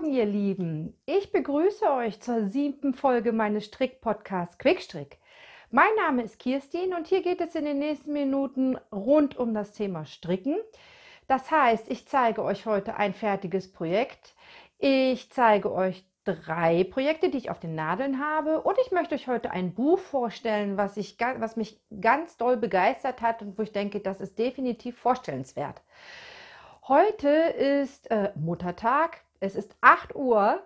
Morgen, ihr Lieben. Ich begrüße euch zur siebten Folge meines Strick-Podcasts Quickstrick. Mein Name ist Kirstin und hier geht es in den nächsten Minuten rund um das Thema Stricken. Das heißt, ich zeige euch heute ein fertiges Projekt. Ich zeige euch drei Projekte, die ich auf den Nadeln habe. Und ich möchte euch heute ein Buch vorstellen, was, ich, was mich ganz doll begeistert hat und wo ich denke, das ist definitiv vorstellenswert. Heute ist äh, Muttertag. Es ist 8 Uhr.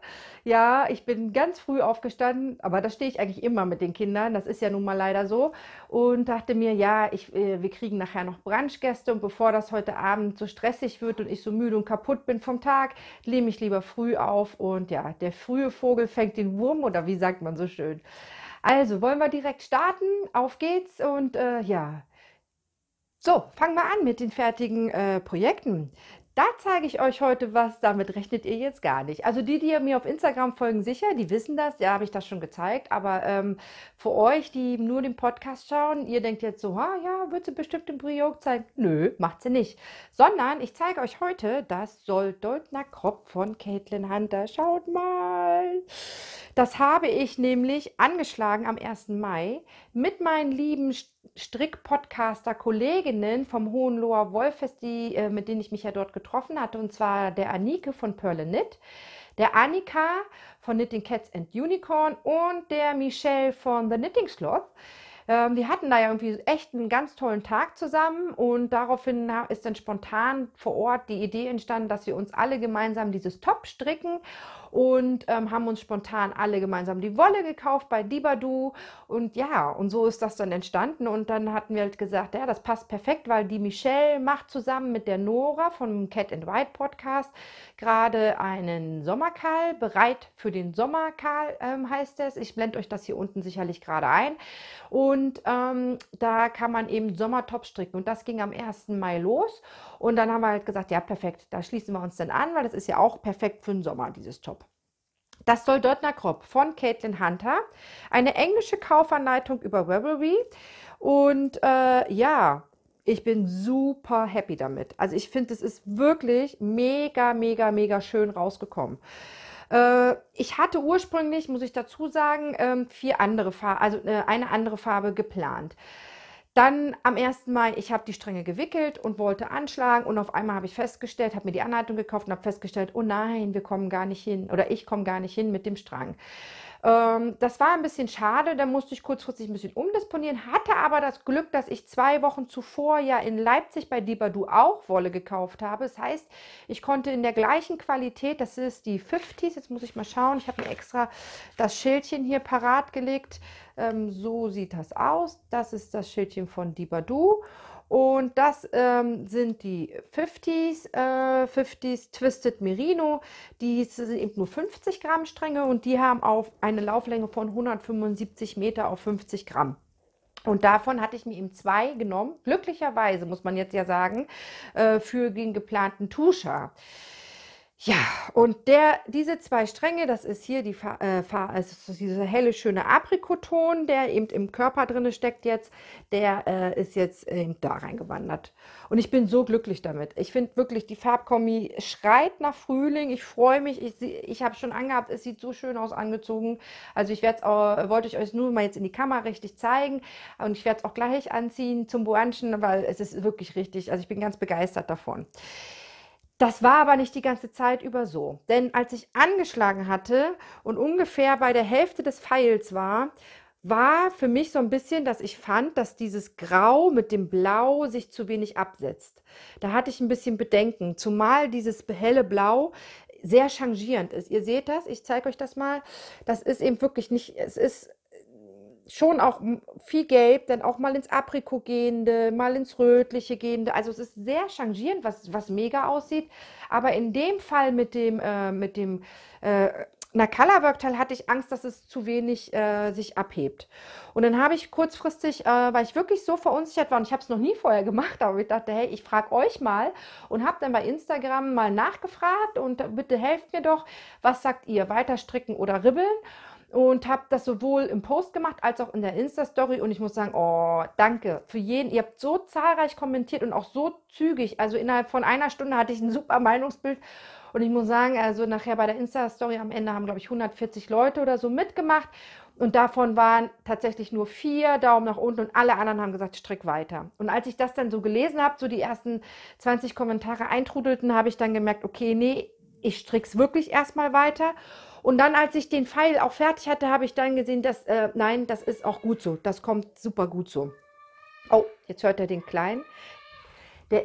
Ja, ich bin ganz früh aufgestanden, aber da stehe ich eigentlich immer mit den Kindern. Das ist ja nun mal leider so. Und dachte mir, ja, ich, äh, wir kriegen nachher noch Brunchgäste. Und bevor das heute Abend so stressig wird und ich so müde und kaputt bin vom Tag, lehne ich lieber früh auf. Und ja, der frühe Vogel fängt den Wurm oder wie sagt man so schön. Also wollen wir direkt starten. Auf geht's und äh, ja. So, fangen wir an mit den fertigen äh, Projekten. Da zeige ich euch heute was, damit rechnet ihr jetzt gar nicht. Also die, die mir auf Instagram folgen, sicher, die wissen das, ja, habe ich das schon gezeigt. Aber ähm, für euch, die nur den Podcast schauen, ihr denkt jetzt so, ha, ja, wird sie bestimmt im Briog zeigen. Nö, macht sie nicht. Sondern ich zeige euch heute das Soldotner Kropf von Caitlin Hunter. Schaut mal. Das habe ich nämlich angeschlagen am 1. Mai mit meinen lieben Strick-Podcaster-Kolleginnen vom Hohenloher Wollfest, die, äh, mit denen ich mich ja dort getroffen getroffen hatte, und zwar der Anike von Perle Knit, der Annika von Knitting Cats and Unicorn und der Michelle von The Knitting Sloth. Ähm, wir hatten da ja irgendwie echt einen ganz tollen Tag zusammen und daraufhin ist dann spontan vor Ort die Idee entstanden, dass wir uns alle gemeinsam dieses Top stricken und ähm, haben uns spontan alle gemeinsam die Wolle gekauft bei Dibadu. Und ja, und so ist das dann entstanden. Und dann hatten wir halt gesagt, ja, das passt perfekt, weil die Michelle macht zusammen mit der Nora vom Cat and White Podcast gerade einen Sommerkal, bereit für den Sommerkal ähm, heißt es. Ich blende euch das hier unten sicherlich gerade ein. Und ähm, da kann man eben Sommertop stricken. Und das ging am 1. Mai los. Und dann haben wir halt gesagt, ja, perfekt, da schließen wir uns dann an, weil das ist ja auch perfekt für den Sommer, dieses Top. Das soll Dörtner Kropp von Caitlin Hunter. Eine englische Kaufanleitung über Ravelry. Und äh, ja, ich bin super happy damit. Also ich finde, es ist wirklich mega, mega, mega schön rausgekommen. Äh, ich hatte ursprünglich, muss ich dazu sagen, ähm, vier andere Farben, also äh, eine andere Farbe geplant. Dann am 1. Mai, ich habe die Stränge gewickelt und wollte anschlagen und auf einmal habe ich festgestellt, habe mir die Anleitung gekauft und habe festgestellt, oh nein, wir kommen gar nicht hin oder ich komme gar nicht hin mit dem Strang. Ähm, das war ein bisschen schade, da musste ich kurzfristig ein bisschen umdisponieren, hatte aber das Glück, dass ich zwei Wochen zuvor ja in Leipzig bei Dibadu auch Wolle gekauft habe. Das heißt, ich konnte in der gleichen Qualität, das ist die 50s, jetzt muss ich mal schauen, ich habe mir extra das Schildchen hier parat gelegt. Ähm, so sieht das aus. Das ist das Schildchen von Dibadu. Und das ähm, sind die 50s, äh, 50s Twisted Merino. Die sind eben nur 50 Gramm Stränge und die haben auf eine Lauflänge von 175 Meter auf 50 Gramm. Und davon hatte ich mir eben zwei genommen, glücklicherweise muss man jetzt ja sagen, äh, für den geplanten Tuscher. Ja, und der, diese zwei Stränge, das ist hier die, äh, also dieser helle, schöne Aprikoton, der eben im Körper drin steckt jetzt, der äh, ist jetzt eben äh, da reingewandert. Und ich bin so glücklich damit. Ich finde wirklich, die Farbkombi schreit nach Frühling. Ich freue mich. Ich, ich habe schon angehabt, es sieht so schön aus angezogen. Also ich werde wollte ich euch nur mal jetzt in die Kamera richtig zeigen. Und ich werde es auch gleich anziehen zum Brunchen, weil es ist wirklich richtig. Also ich bin ganz begeistert davon. Das war aber nicht die ganze Zeit über so. Denn als ich angeschlagen hatte und ungefähr bei der Hälfte des Pfeils war, war für mich so ein bisschen, dass ich fand, dass dieses Grau mit dem Blau sich zu wenig absetzt. Da hatte ich ein bisschen Bedenken, zumal dieses helle Blau sehr changierend ist. Ihr seht das, ich zeige euch das mal. Das ist eben wirklich nicht, es ist schon auch viel Gelb, dann auch mal ins Apriko gehende, mal ins Rötliche gehende. Also es ist sehr changierend, was, was mega aussieht. Aber in dem Fall mit dem, äh, mit dem äh, Color Work Teil hatte ich Angst, dass es zu wenig äh, sich abhebt. Und dann habe ich kurzfristig, äh, weil ich wirklich so verunsichert war und ich habe es noch nie vorher gemacht, aber ich dachte, hey, ich frage euch mal und habe dann bei Instagram mal nachgefragt und bitte helft mir doch, was sagt ihr, weiter stricken oder ribbeln? und habe das sowohl im Post gemacht als auch in der Insta-Story. Und ich muss sagen, oh, danke für jeden. Ihr habt so zahlreich kommentiert und auch so zügig. Also innerhalb von einer Stunde hatte ich ein super Meinungsbild. Und ich muss sagen, also nachher bei der Insta-Story am Ende haben, glaube ich, 140 Leute oder so mitgemacht. Und davon waren tatsächlich nur vier Daumen nach unten und alle anderen haben gesagt, strick weiter. Und als ich das dann so gelesen habe, so die ersten 20 Kommentare eintrudelten, habe ich dann gemerkt, okay, nee, ich strick's wirklich erstmal weiter. Und dann, als ich den Pfeil auch fertig hatte, habe ich dann gesehen, dass, äh, nein, das ist auch gut so. Das kommt super gut so. Oh, jetzt hört er den Kleinen. Der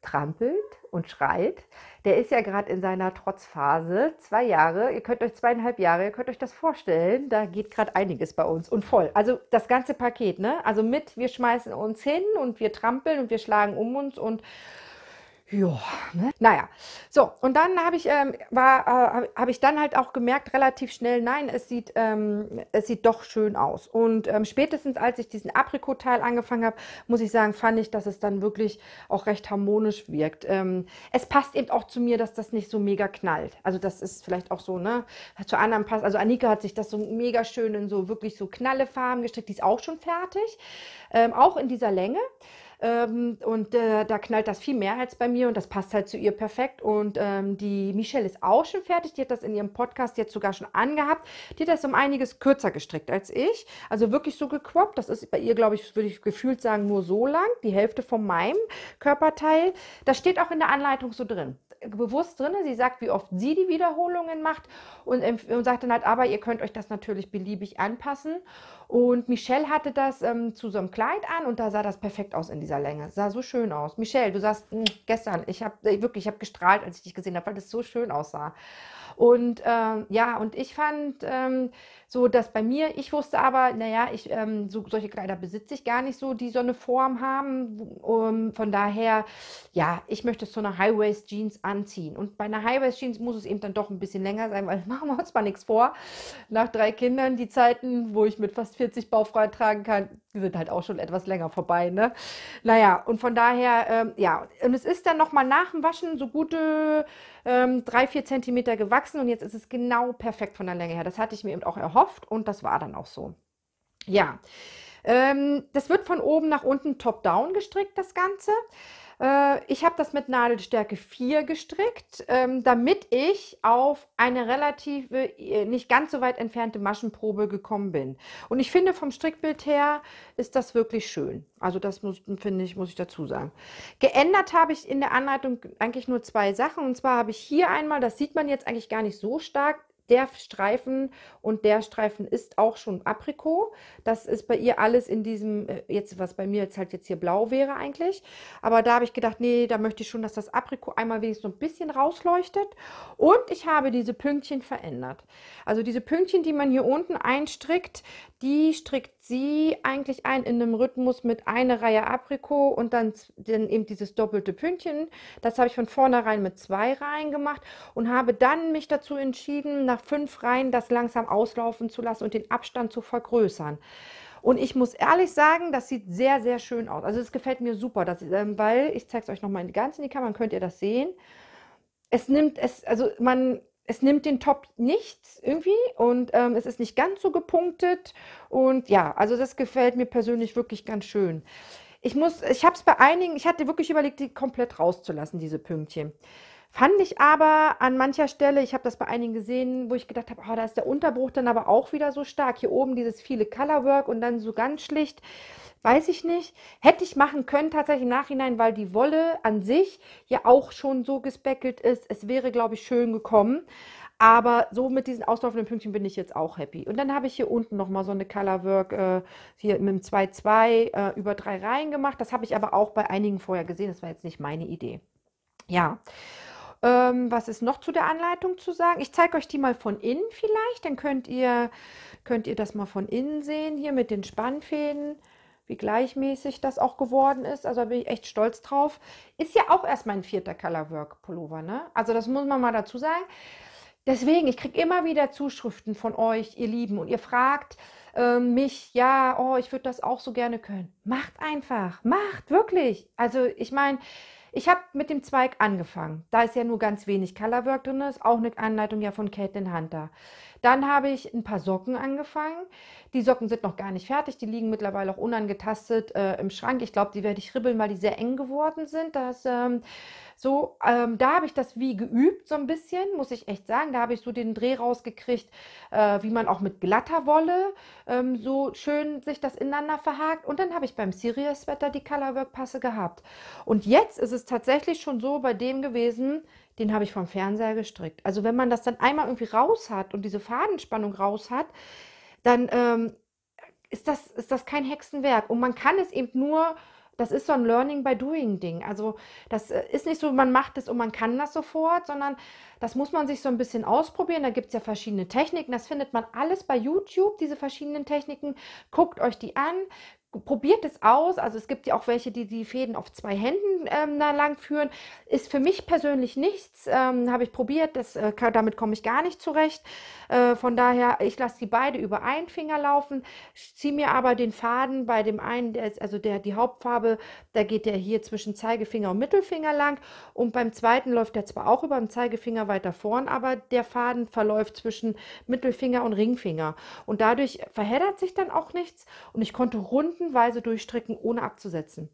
trampelt und schreit. Der ist ja gerade in seiner Trotzphase. Zwei Jahre, ihr könnt euch zweieinhalb Jahre, ihr könnt euch das vorstellen, da geht gerade einiges bei uns und voll. Also das ganze Paket, ne? Also mit, wir schmeißen uns hin und wir trampeln und wir schlagen um uns und ja, ne? Naja, so, und dann habe ich, ähm, war, äh, hab ich dann halt auch gemerkt, relativ schnell, nein, es sieht, ähm, es sieht doch schön aus. Und ähm, spätestens als ich diesen Aprikot-Teil angefangen habe, muss ich sagen, fand ich, dass es dann wirklich auch recht harmonisch wirkt. Ähm, es passt eben auch zu mir, dass das nicht so mega knallt. Also das ist vielleicht auch so, ne, zu anderen passt, also Annika hat sich das so mega schön in so wirklich so knalle Farben gestrickt, die ist auch schon fertig, Ähm, auch in dieser Länge. Ähm, und äh, da knallt das viel mehr als bei mir und das passt halt zu ihr perfekt. Und ähm, die Michelle ist auch schon fertig. Die hat das in ihrem Podcast jetzt sogar schon angehabt. Die hat das um einiges kürzer gestrickt als ich. Also wirklich so gequoppt. Das ist bei ihr, glaube ich, würde ich gefühlt sagen, nur so lang. Die Hälfte von meinem Körperteil. Das steht auch in der Anleitung so drin bewusst drin. Sie sagt, wie oft sie die Wiederholungen macht und, und sagt dann halt, aber ihr könnt euch das natürlich beliebig anpassen. Und Michelle hatte das ähm, zu so einem Kleid an und da sah das perfekt aus in dieser Länge. Sah so schön aus. Michelle, du sagst, mh, hm, gestern, ich habe äh, wirklich, ich habe gestrahlt, als ich dich gesehen habe, weil das so schön aussah. Und ähm, ja, und ich fand ähm, so, dass bei mir, ich wusste aber, naja, ich, ähm, so, solche Kleider besitze ich gar nicht so, die so eine Form haben. Um, von daher, ja, ich möchte so eine High-Waist-Jeans anziehen. Und bei einer High-Waist-Jeans muss es eben dann doch ein bisschen länger sein, weil machen wir uns mal nichts vor. Nach drei Kindern, die Zeiten, wo ich mit fast 40 baufrei tragen kann, sind halt auch schon etwas länger vorbei, ne? Naja, und von daher, ähm, ja, und es ist dann nochmal nach dem Waschen so gute ähm, drei, vier Zentimeter gewachsen und jetzt ist es genau perfekt von der Länge her. Das hatte ich mir eben auch erhofft und das war dann auch so. Ja, ähm, das wird von oben nach unten top-down gestrickt, das Ganze. Äh, ich habe das mit Nadelstärke 4 gestrickt, ähm, damit ich auf eine relative, äh, nicht ganz so weit entfernte Maschenprobe gekommen bin. Und ich finde, vom Strickbild her ist das wirklich schön. Also das muss, finde ich, muss ich dazu sagen. Geändert habe ich in der Anleitung eigentlich nur zwei Sachen. Und zwar habe ich hier einmal, das sieht man jetzt eigentlich gar nicht so stark, der Streifen und der Streifen ist auch schon Aprikot. Das ist bei ihr alles in diesem, äh, jetzt was bei mir jetzt halt jetzt hier blau wäre eigentlich. Aber da habe ich gedacht, nee, da möchte ich schon, dass das Aprikot einmal wenigstens so ein bisschen rausleuchtet. Und ich habe diese Pünktchen verändert. Also diese Pünktchen, die man hier unten einstrickt, die strickt sie eigentlich ein in einem Rhythmus mit einer Reihe Aprikot und dann, dann eben dieses doppelte Pünktchen. Das habe ich von vornherein mit zwei Reihen gemacht und habe dann mich dazu entschieden, nach fünf Reihen das langsam auslaufen zu lassen und den Abstand zu vergrößern. Und ich muss ehrlich sagen, das sieht sehr, sehr schön aus. Also es gefällt mir super, dass, ähm, weil ich zeige es euch nochmal ganz in die Kamera, könnt ihr das sehen. Es nimmt es, also man es nimmt den Top nichts irgendwie und ähm, es ist nicht ganz so gepunktet. Und ja, also das gefällt mir persönlich wirklich ganz schön. Ich muss, ich habe es bei einigen, ich hatte wirklich überlegt, die komplett rauszulassen, diese Pünktchen. Fand ich aber an mancher Stelle, ich habe das bei einigen gesehen, wo ich gedacht habe, oh, da ist der Unterbruch dann aber auch wieder so stark. Hier oben dieses viele Colorwork und dann so ganz schlicht, weiß ich nicht. Hätte ich machen können tatsächlich im Nachhinein, weil die Wolle an sich ja auch schon so gespeckelt ist. Es wäre, glaube ich, schön gekommen. Aber so mit diesen auslaufenden Pünktchen bin ich jetzt auch happy. Und dann habe ich hier unten nochmal so eine Colorwork äh, hier mit dem 2-2 äh, über drei Reihen gemacht. Das habe ich aber auch bei einigen vorher gesehen. Das war jetzt nicht meine Idee. Ja. Ähm, was ist noch zu der Anleitung zu sagen? Ich zeige euch die mal von innen vielleicht, dann könnt ihr, könnt ihr das mal von innen sehen, hier mit den Spannfäden, wie gleichmäßig das auch geworden ist. Also da bin ich echt stolz drauf. Ist ja auch erst mein vierter Colorwork Pullover, ne? Also das muss man mal dazu sagen. Deswegen, ich kriege immer wieder Zuschriften von euch, ihr Lieben, und ihr fragt äh, mich, ja, oh, ich würde das auch so gerne können. Macht einfach, macht wirklich. Also ich meine, ich habe mit dem Zweig angefangen. Da ist ja nur ganz wenig Colorwork drin, ist auch eine Anleitung ja von Caitlin Hunter. Dann habe ich ein paar Socken angefangen. Die Socken sind noch gar nicht fertig, die liegen mittlerweile auch unangetastet äh, im Schrank. Ich glaube, die werde ich ribbeln, weil die sehr eng geworden sind. Das, ähm, so, ähm, da habe ich das wie geübt, so ein bisschen, muss ich echt sagen. Da habe ich so den Dreh rausgekriegt, äh, wie man auch mit glatter Wolle ähm, so schön sich das ineinander verhakt. Und dann habe ich beim sirius Sweater die Colorwork-Passe gehabt. Und jetzt ist es tatsächlich schon so bei dem gewesen, den habe ich vom Fernseher gestrickt. Also wenn man das dann einmal irgendwie raus hat und diese Fadenspannung raus hat, dann ähm, ist, das, ist das kein Hexenwerk. Und man kann es eben nur, das ist so ein Learning by Doing Ding. Also das äh, ist nicht so, man macht es und man kann das sofort, sondern das muss man sich so ein bisschen ausprobieren. Da gibt es ja verschiedene Techniken. Das findet man alles bei YouTube, diese verschiedenen Techniken. Guckt euch die an, probiert es aus. Also es gibt ja auch welche, die die Fäden auf zwei Händen ähm, da lang führen. Ist für mich persönlich nichts. Ähm, Habe ich probiert. Das, äh, damit komme ich gar nicht zurecht. Äh, von daher, ich lasse die beide über einen Finger laufen, ziehe mir aber den Faden bei dem einen, der ist, also der, die Hauptfarbe, da geht der hier zwischen Zeigefinger und Mittelfinger lang. Und beim zweiten läuft der zwar auch über dem Zeigefinger weiter vorn, aber der Faden verläuft zwischen Mittelfinger und Ringfinger. Und dadurch verheddert sich dann auch nichts. Und ich konnte rund stundenweise durchstricken, ohne abzusetzen.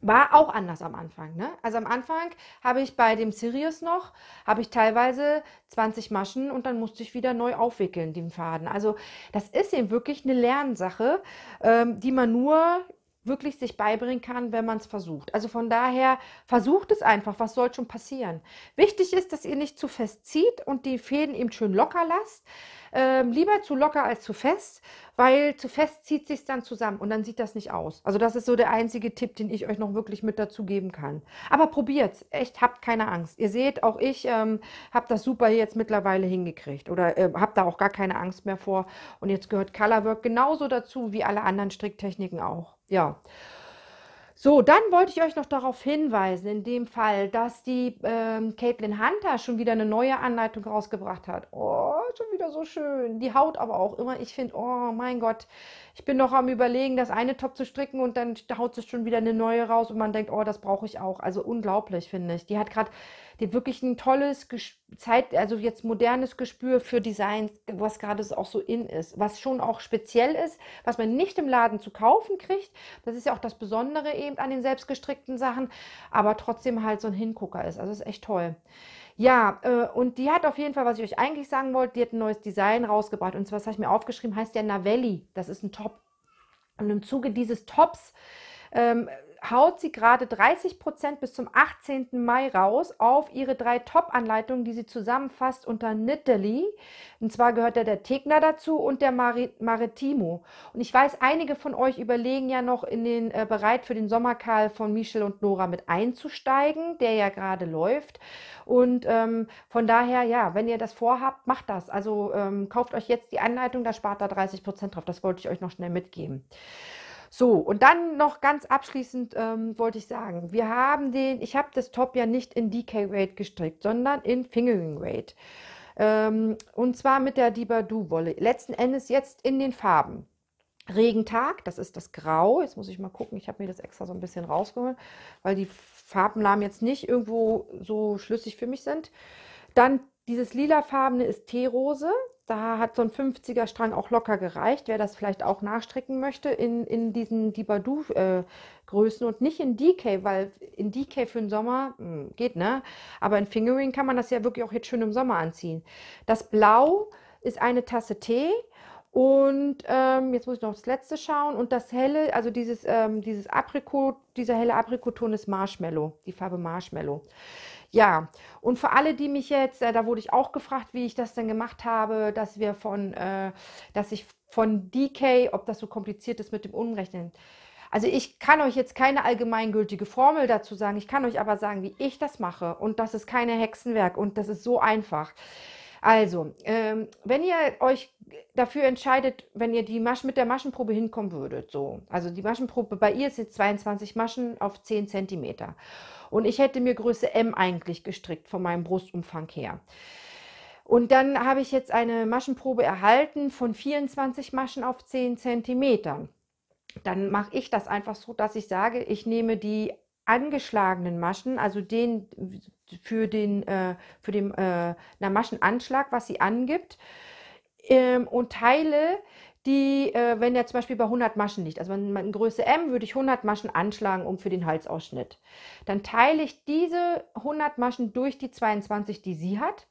War auch anders am Anfang. Ne? Also am Anfang habe ich bei dem Sirius noch, habe ich teilweise 20 Maschen und dann musste ich wieder neu aufwickeln, den Faden. Also das ist eben wirklich eine Lernsache, ähm, die man nur wirklich sich beibringen kann, wenn man es versucht. Also von daher versucht es einfach, was soll schon passieren. Wichtig ist, dass ihr nicht zu fest zieht und die Fäden eben schön locker lasst. Ähm, lieber zu locker als zu fest, weil zu fest zieht sich dann zusammen und dann sieht das nicht aus. Also das ist so der einzige Tipp, den ich euch noch wirklich mit dazu geben kann. Aber probiert's, echt, habt keine Angst. Ihr seht, auch ich ähm, habe das super jetzt mittlerweile hingekriegt oder äh, habe da auch gar keine Angst mehr vor. Und jetzt gehört Colorwork genauso dazu wie alle anderen Stricktechniken auch. Ja. So, dann wollte ich euch noch darauf hinweisen, in dem Fall, dass die ähm, Caitlin Hunter schon wieder eine neue Anleitung rausgebracht hat. Oh, schon wieder so schön. Die haut aber auch immer. Ich finde, oh mein Gott, ich bin noch am Überlegen, das eine Top zu stricken und dann haut sie schon wieder eine neue raus und man denkt, oh, das brauche ich auch. Also unglaublich, finde ich. Die hat gerade die wirklich ein tolles Zeit, also jetzt modernes Gespür für Design, was gerade auch so in ist, was schon auch speziell ist, was man nicht im Laden zu kaufen kriegt. Das ist ja auch das Besondere eben an den selbstgestrickten Sachen, aber trotzdem halt so ein Hingucker ist. Also ist echt toll. Ja, äh, und die hat auf jeden Fall, was ich euch eigentlich sagen wollte, die hat ein neues Design rausgebracht. Und zwar, was habe ich mir aufgeschrieben, heißt ja Navelli. Das ist ein Top. Und im Zuge dieses Tops ähm, haut sie gerade 30 Prozent bis zum 18. Mai raus auf ihre drei Top-Anleitungen, die sie zusammenfasst unter Nitteli. Und zwar gehört da der Tegner dazu und der Maritimo. Und ich weiß, einige von euch überlegen ja noch in den äh, bereit für den Sommerkarl von Michel und Nora mit einzusteigen, der ja gerade läuft. Und ähm, von daher, ja, wenn ihr das vorhabt, macht das. Also ähm, kauft euch jetzt die Anleitung, da spart da 30 Prozent drauf. Das wollte ich euch noch schnell mitgeben. So, und dann noch ganz abschließend ähm, wollte ich sagen, wir haben den, ich habe das Top ja nicht in DK-Rate gestrickt, sondern in Fingering-Rate. Ähm, und zwar mit der Diba Dibadou-Wolle. Letzten Endes jetzt in den Farben. Regentag, das ist das Grau. Jetzt muss ich mal gucken, ich habe mir das extra so ein bisschen rausgeholt, weil die Farbennamen jetzt nicht irgendwo so schlüssig für mich sind. Dann dieses lilafarbene ist Teerose da hat so ein 50er Strang auch locker gereicht, wer das vielleicht auch nachstrecken möchte, in, in diesen Dibadou-Größen und nicht in DK, weil in DK für den Sommer mh, hm, geht, ne? Aber in Fingering kann man das ja wirklich auch jetzt schön im Sommer anziehen. Das Blau ist eine Tasse Tee. Und ähm, jetzt muss ich noch das letzte schauen. Und das helle, also dieses, ähm, dieses Aprikot, dieser helle Aprikoton ist Marshmallow, die Farbe Marshmallow. Ja, und für alle, die mich jetzt, äh, da wurde ich auch gefragt, wie ich das denn gemacht habe, dass wir von, äh, dass ich von DK, ob das so kompliziert ist mit dem Umrechnen. Also ich kann euch jetzt keine allgemeingültige Formel dazu sagen, ich kann euch aber sagen, wie ich das mache und das ist keine Hexenwerk und das ist so einfach. Also, ähm, wenn ihr euch dafür entscheidet, wenn ihr die Masch mit der Maschenprobe hinkommen würdet. So. Also die Maschenprobe bei ihr ist jetzt 22 Maschen auf 10 cm. Und ich hätte mir Größe M eigentlich gestrickt von meinem Brustumfang her. Und dann habe ich jetzt eine Maschenprobe erhalten von 24 Maschen auf 10 cm. Dann mache ich das einfach so, dass ich sage, ich nehme die angeschlagenen Maschen, also den für den, äh, für den äh, Maschenanschlag, was sie angibt, ähm, und Teile, die, äh, wenn der zum Beispiel bei 100 Maschen liegt, also in Größe M würde ich 100 Maschen anschlagen, um für den Halsausschnitt. Dann teile ich diese 100 Maschen durch die 22, die sie hat.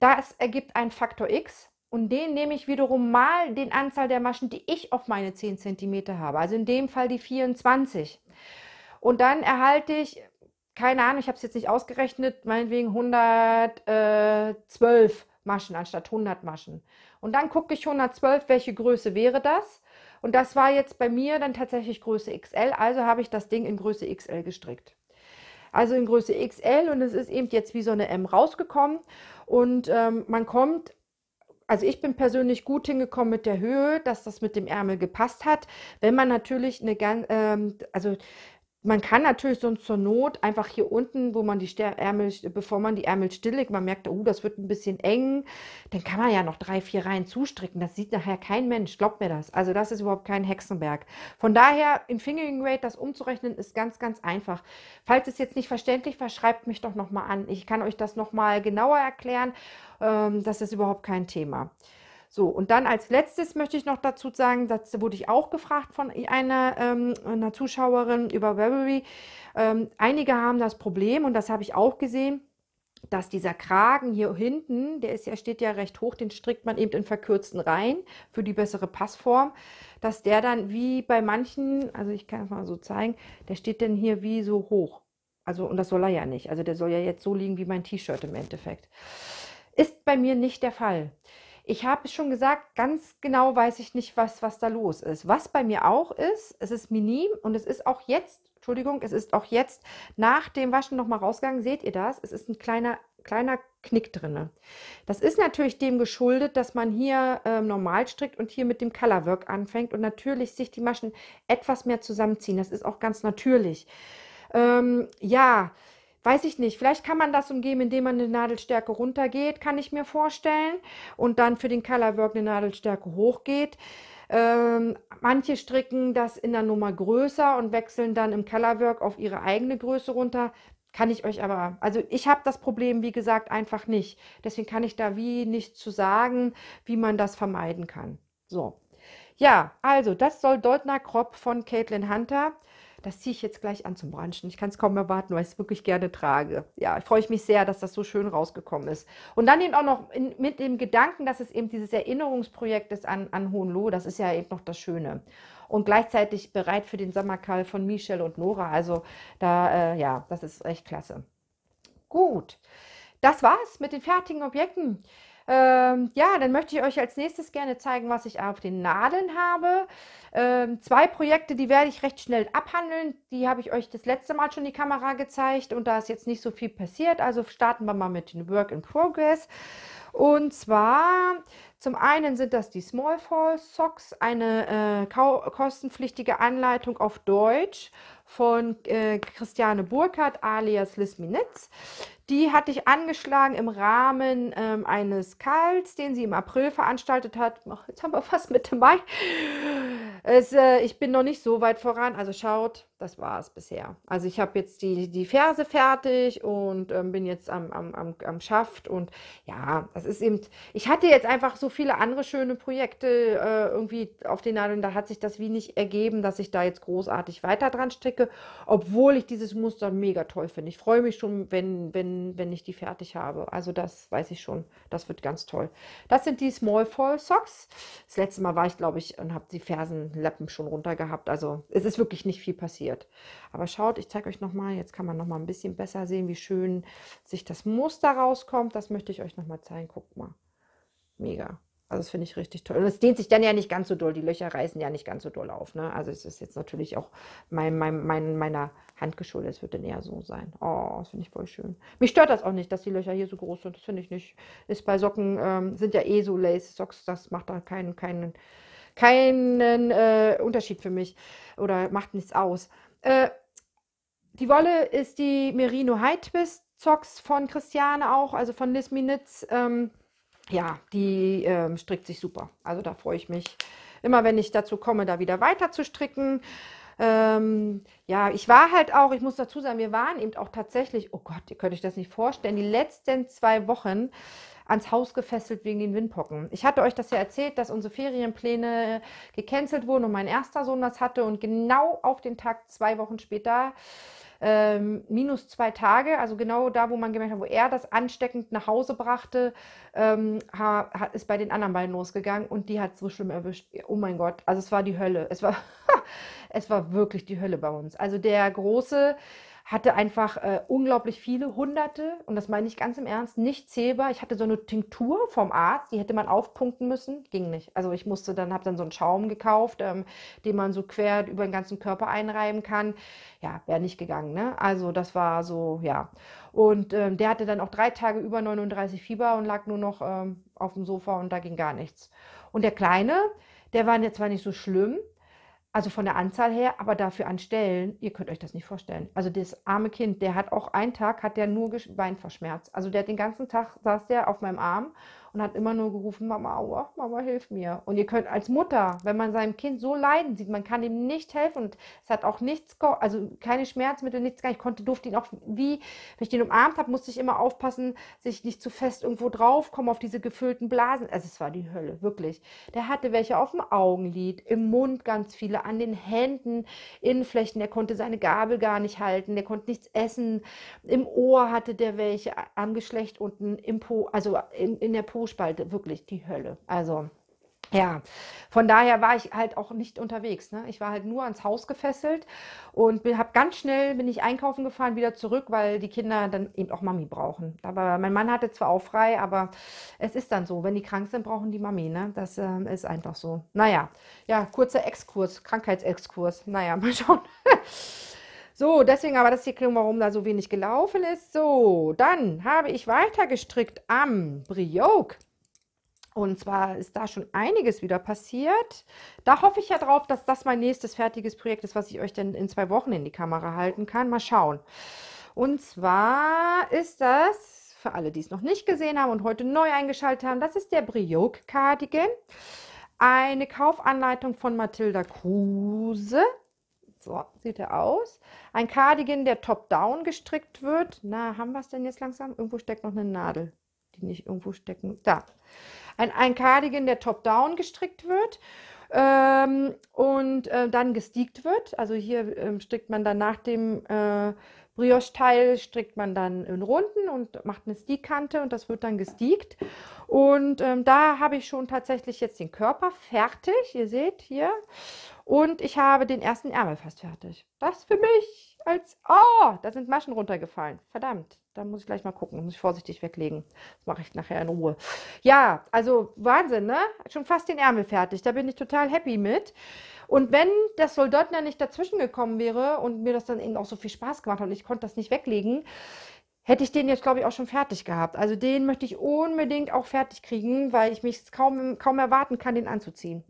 Das ergibt einen Faktor X und den nehme ich wiederum mal den Anzahl der Maschen, die ich auf meine 10 cm habe, also in dem Fall die 24. Und dann erhalte ich, keine Ahnung, ich habe es jetzt nicht ausgerechnet, meinetwegen 112 äh, Maschen anstatt 100 Maschen. Und dann gucke ich 112, welche Größe wäre das. Und das war jetzt bei mir dann tatsächlich Größe XL, also habe ich das Ding in Größe XL gestrickt. Also in Größe XL und es ist eben jetzt wie so eine M rausgekommen. Und ähm, man kommt also ich bin persönlich gut hingekommen mit der Höhe, dass das mit dem Ärmel gepasst hat. Wenn man natürlich eine ganz, ähm, also man kann natürlich sonst zur Not einfach hier unten, wo man die Ärmel, bevor man die Ärmel stilllegt, man merkt, oh, das wird ein bisschen eng, dann kann man ja noch drei, vier Reihen zustricken. Das sieht nachher kein Mensch, glaubt mir das. Also das ist überhaupt kein Hexenberg. Von daher, im Fingering Rate das umzurechnen, ist ganz, ganz einfach. Falls es jetzt nicht verständlich war, schreibt mich doch nochmal an. Ich kann euch das nochmal genauer erklären. Ähm, das ist überhaupt kein Thema. So, und dann als letztes möchte ich noch dazu sagen, dazu wurde ich auch gefragt von einer, ähm, einer Zuschauerin über Webery. Ähm, einige haben das Problem, und das habe ich auch gesehen, dass dieser Kragen hier hinten, der ist ja, steht ja recht hoch, den strickt man eben in verkürzten Reihen für die bessere Passform, dass der dann wie bei manchen, also ich kann es mal so zeigen, der steht dann hier wie so hoch. Also, und das soll er ja nicht. Also der soll ja jetzt so liegen wie mein T-Shirt im Endeffekt. Ist bei mir nicht der Fall. Ich habe es schon gesagt, ganz genau weiß ich nicht, was, was da los ist. Was bei mir auch ist, es ist minim und es ist auch jetzt, Entschuldigung, es ist auch jetzt nach dem Waschen nochmal rausgegangen. Seht ihr das? Es ist ein kleiner, kleiner Knick drin. Das ist natürlich dem geschuldet, dass man hier äh, normal strickt und hier mit dem Colorwork anfängt und natürlich sich die Maschen etwas mehr zusammenziehen. Das ist auch ganz natürlich. Ähm, ja, ja weiß ich nicht, vielleicht kann man das umgeben, indem man eine Nadelstärke runtergeht, kann ich mir vorstellen, und dann für den Colorwork eine Nadelstärke hochgeht. Ähm, manche stricken das in der Nummer größer und wechseln dann im Colorwork auf ihre eigene Größe runter. Kann ich euch aber, also ich habe das Problem, wie gesagt, einfach nicht. Deswegen kann ich da wie nicht zu sagen, wie man das vermeiden kann. So. Ja, also das soll Deutner Kropp von Caitlin Hunter. Das ziehe ich jetzt gleich an zum Branchen. Ich kann es kaum erwarten, weil ich es wirklich gerne trage. Ja, freue ich mich sehr, dass das so schön rausgekommen ist. Und dann eben auch noch in, mit dem Gedanken, dass es eben dieses Erinnerungsprojekt ist an, an Hohenlohe. Das ist ja eben noch das Schöne. Und gleichzeitig bereit für den Sommerkall von Michelle und Nora. Also da, äh, ja, das ist echt klasse. Gut, das war's mit den fertigen Objekten. Ähm, ja, dann möchte ich euch als nächstes gerne zeigen, was ich auf den Nadeln habe. Ähm, zwei Projekte, die werde ich recht schnell abhandeln. Die habe ich euch das letzte Mal schon die Kamera gezeigt und da ist jetzt nicht so viel passiert. Also starten wir mal mit den Work in Progress. Und zwar zum einen sind das die Small Fall Socks, eine äh, kostenpflichtige Anleitung auf Deutsch von äh, Christiane Burkhardt alias Liz Minetz. Die hatte ich angeschlagen im Rahmen ähm, eines Kals, den sie im April veranstaltet hat. Ach, jetzt haben wir fast Mitte Mai. Es, äh, ich bin noch nicht so weit voran, also schaut, das war es bisher. Also ich habe jetzt die, die Ferse fertig und ähm, bin jetzt am, am, am, am Schaft und ja, das ist eben, ich hatte jetzt einfach so viele andere schöne Projekte äh, irgendwie auf den Nadeln, da hat sich das wie nicht ergeben, dass ich da jetzt großartig weiter dran stecke, obwohl ich dieses Muster mega toll finde. Ich freue mich schon, wenn, wenn, wenn ich die fertig habe. Also das weiß ich schon, das wird ganz toll. Das sind die Small Fall Socks. Das letzte Mal war ich, glaube ich, und habe die Fersenlappen schon runter gehabt. Also es ist wirklich nicht viel passiert passiert. Aber schaut, ich zeige euch nochmal, jetzt kann man nochmal ein bisschen besser sehen, wie schön sich das Muster rauskommt. Das möchte ich euch nochmal zeigen. Guckt mal. Mega. Also das finde ich richtig toll. Und es dehnt sich dann ja nicht ganz so doll. Die Löcher reißen ja nicht ganz so doll auf. Ne? Also es ist jetzt natürlich auch mein, mein, mein, meiner Hand geschuldet. Es wird dann eher so sein. Oh, das finde ich voll schön. Mich stört das auch nicht, dass die Löcher hier so groß sind. Das finde ich nicht. Ist bei Socken, ähm, sind ja eh so Lace Socks. Das macht da keinen, keinen, keinen äh, Unterschied für mich oder macht nichts aus. Äh, die Wolle ist die Merino High Twist Socks von Christiane auch, also von Liz Minitz. Ähm, ja, die ähm, strickt sich super. Also da freue ich mich immer, wenn ich dazu komme, da wieder weiter zu stricken. Ähm, ja, ich war halt auch, ich muss dazu sagen, wir waren eben auch tatsächlich, oh Gott, ihr könnt euch das nicht vorstellen, die letzten zwei Wochen ans Haus gefesselt wegen den Windpocken. Ich hatte euch das ja erzählt, dass unsere Ferienpläne gecancelt wurden und mein erster Sohn das hatte und genau auf den Tag zwei Wochen später ähm, minus zwei Tage, also genau da, wo man gemerkt hat, wo er das ansteckend nach Hause brachte, ähm, hat, ist bei den anderen beiden losgegangen und die hat so schlimm erwischt. Oh mein Gott, also es war die Hölle. Es war, es war wirklich die Hölle bei uns. Also der große hatte einfach äh, unglaublich viele, hunderte, und das meine ich ganz im Ernst, nicht zählbar. Ich hatte so eine Tinktur vom Arzt, die hätte man aufpunkten müssen, ging nicht. Also ich musste dann, habe dann so einen Schaum gekauft, ähm, den man so quer über den ganzen Körper einreiben kann. Ja, wäre nicht gegangen, ne? Also das war so, ja. Und ähm, der hatte dann auch drei Tage über 39 Fieber und lag nur noch ähm, auf dem Sofa und da ging gar nichts. Und der Kleine, der war jetzt zwar nicht so schlimm, also von der Anzahl her, aber dafür an Stellen, ihr könnt euch das nicht vorstellen. Also das arme Kind, der hat auch einen Tag, hat der nur Beinverschmerz. Also der hat den ganzen Tag, saß der auf meinem Arm und hat immer nur gerufen, Mama, aua, Mama, hilf mir. Und ihr könnt als Mutter, wenn man seinem Kind so leiden sieht, man kann ihm nicht helfen und es hat auch nichts, also keine Schmerzmittel, nichts gar nicht. Ich konnte, durfte ihn auch, wie, wenn ich den umarmt habe, musste ich immer aufpassen, sich nicht zu fest irgendwo drauf kommen auf diese gefüllten Blasen. Also es war die Hölle, wirklich. Der hatte welche auf dem Augenlid, im Mund ganz viele, an den Händen, Innenflächen. Der konnte seine Gabel gar nicht halten, der konnte nichts essen. Im Ohr hatte der welche, am Geschlecht unten, im po, also in, in der Pose Tabuspalte wirklich die Hölle. Also ja, von daher war ich halt auch nicht unterwegs. Ne? Ich war halt nur ans Haus gefesselt und habe ganz schnell bin ich einkaufen gefahren, wieder zurück, weil die Kinder dann eben auch Mami brauchen. Aber mein Mann hatte zwar auch frei, aber es ist dann so, wenn die krank sind, brauchen die Mami. Ne? Das äh, ist einfach so. Naja, ja, kurzer Exkurs, Krankheitsexkurs. Naja, mal schauen. So, deswegen aber das hier klingt, warum da so wenig gelaufen ist. So, dann habe ich weiter gestrickt am Brioque. Und zwar ist da schon einiges wieder passiert. Da hoffe ich ja drauf, dass das mein nächstes fertiges Projekt ist, was ich euch dann in zwei Wochen in die Kamera halten kann. Mal schauen. Und zwar ist das, für alle, die es noch nicht gesehen haben und heute neu eingeschaltet haben, das ist der Brioque Cardigan. Eine Kaufanleitung von Mathilda Kruse. So sieht er aus. Ein Cardigan, der top-down gestrickt wird. Na, haben wir es denn jetzt langsam? Irgendwo steckt noch eine Nadel, die nicht irgendwo stecken. Da. Ein, ein Cardigan, der top-down gestrickt wird ähm, und äh, dann gestiegt wird. Also hier ähm, strickt man dann nach dem äh, Brioche-Teil strickt man dann in Runden und macht eine Stickkante und das wird dann gestiegt. Und ähm, da habe ich schon tatsächlich jetzt den Körper fertig. Ihr seht hier. Und ich habe den ersten Ärmel fast fertig. Das für mich als. Oh, da sind Maschen runtergefallen. Verdammt. Da muss ich gleich mal gucken. muss ich vorsichtig weglegen. Das mache ich nachher in Ruhe. Ja, also Wahnsinn, ne? Schon fast den Ärmel fertig. Da bin ich total happy mit. Und wenn das Soldotner nicht dazwischen gekommen wäre und mir das dann eben auch so viel Spaß gemacht hat und ich konnte das nicht weglegen, hätte ich den jetzt, glaube ich, auch schon fertig gehabt. Also den möchte ich unbedingt auch fertig kriegen, weil ich mich kaum, kaum erwarten kann, den anzuziehen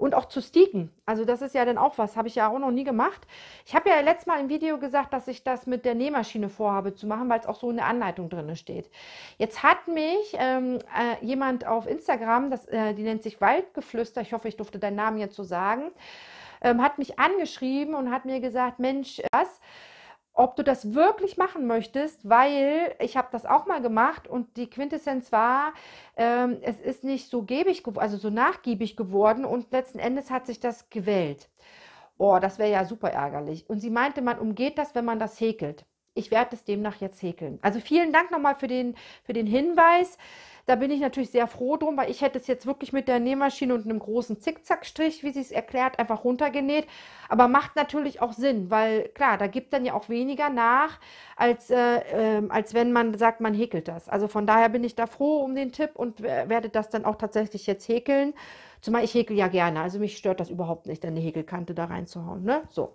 und auch zu steaken. Also das ist ja dann auch was, habe ich ja auch noch nie gemacht. Ich habe ja letztes Mal im Video gesagt, dass ich das mit der Nähmaschine vorhabe zu machen, weil es auch so in der Anleitung drin steht. Jetzt hat mich ähm, äh, jemand auf Instagram, das, äh, die nennt sich Waldgeflüster, ich hoffe, ich durfte deinen Namen jetzt so sagen, ähm, hat mich angeschrieben und hat mir gesagt, Mensch, äh, was? Äh, ob du das wirklich machen möchtest, weil ich habe das auch mal gemacht und die Quintessenz war, ähm, es ist nicht so gebig, also so nachgiebig geworden und letzten Endes hat sich das gewählt. Oh, das wäre ja super ärgerlich. Und sie meinte, man umgeht das, wenn man das häkelt ich werde es demnach jetzt häkeln. Also vielen Dank nochmal für den, für den Hinweis. Da bin ich natürlich sehr froh drum, weil ich hätte es jetzt wirklich mit der Nähmaschine und einem großen Zickzackstrich, wie sie es erklärt, einfach runtergenäht. Aber macht natürlich auch Sinn, weil klar, da gibt dann ja auch weniger nach, als, äh, äh, als wenn man sagt, man häkelt das. Also von daher bin ich da froh um den Tipp und werde das dann auch tatsächlich jetzt häkeln. Zumal ich häkel ja gerne, also mich stört das überhaupt nicht, eine Häkelkante da reinzuhauen. Ne? So,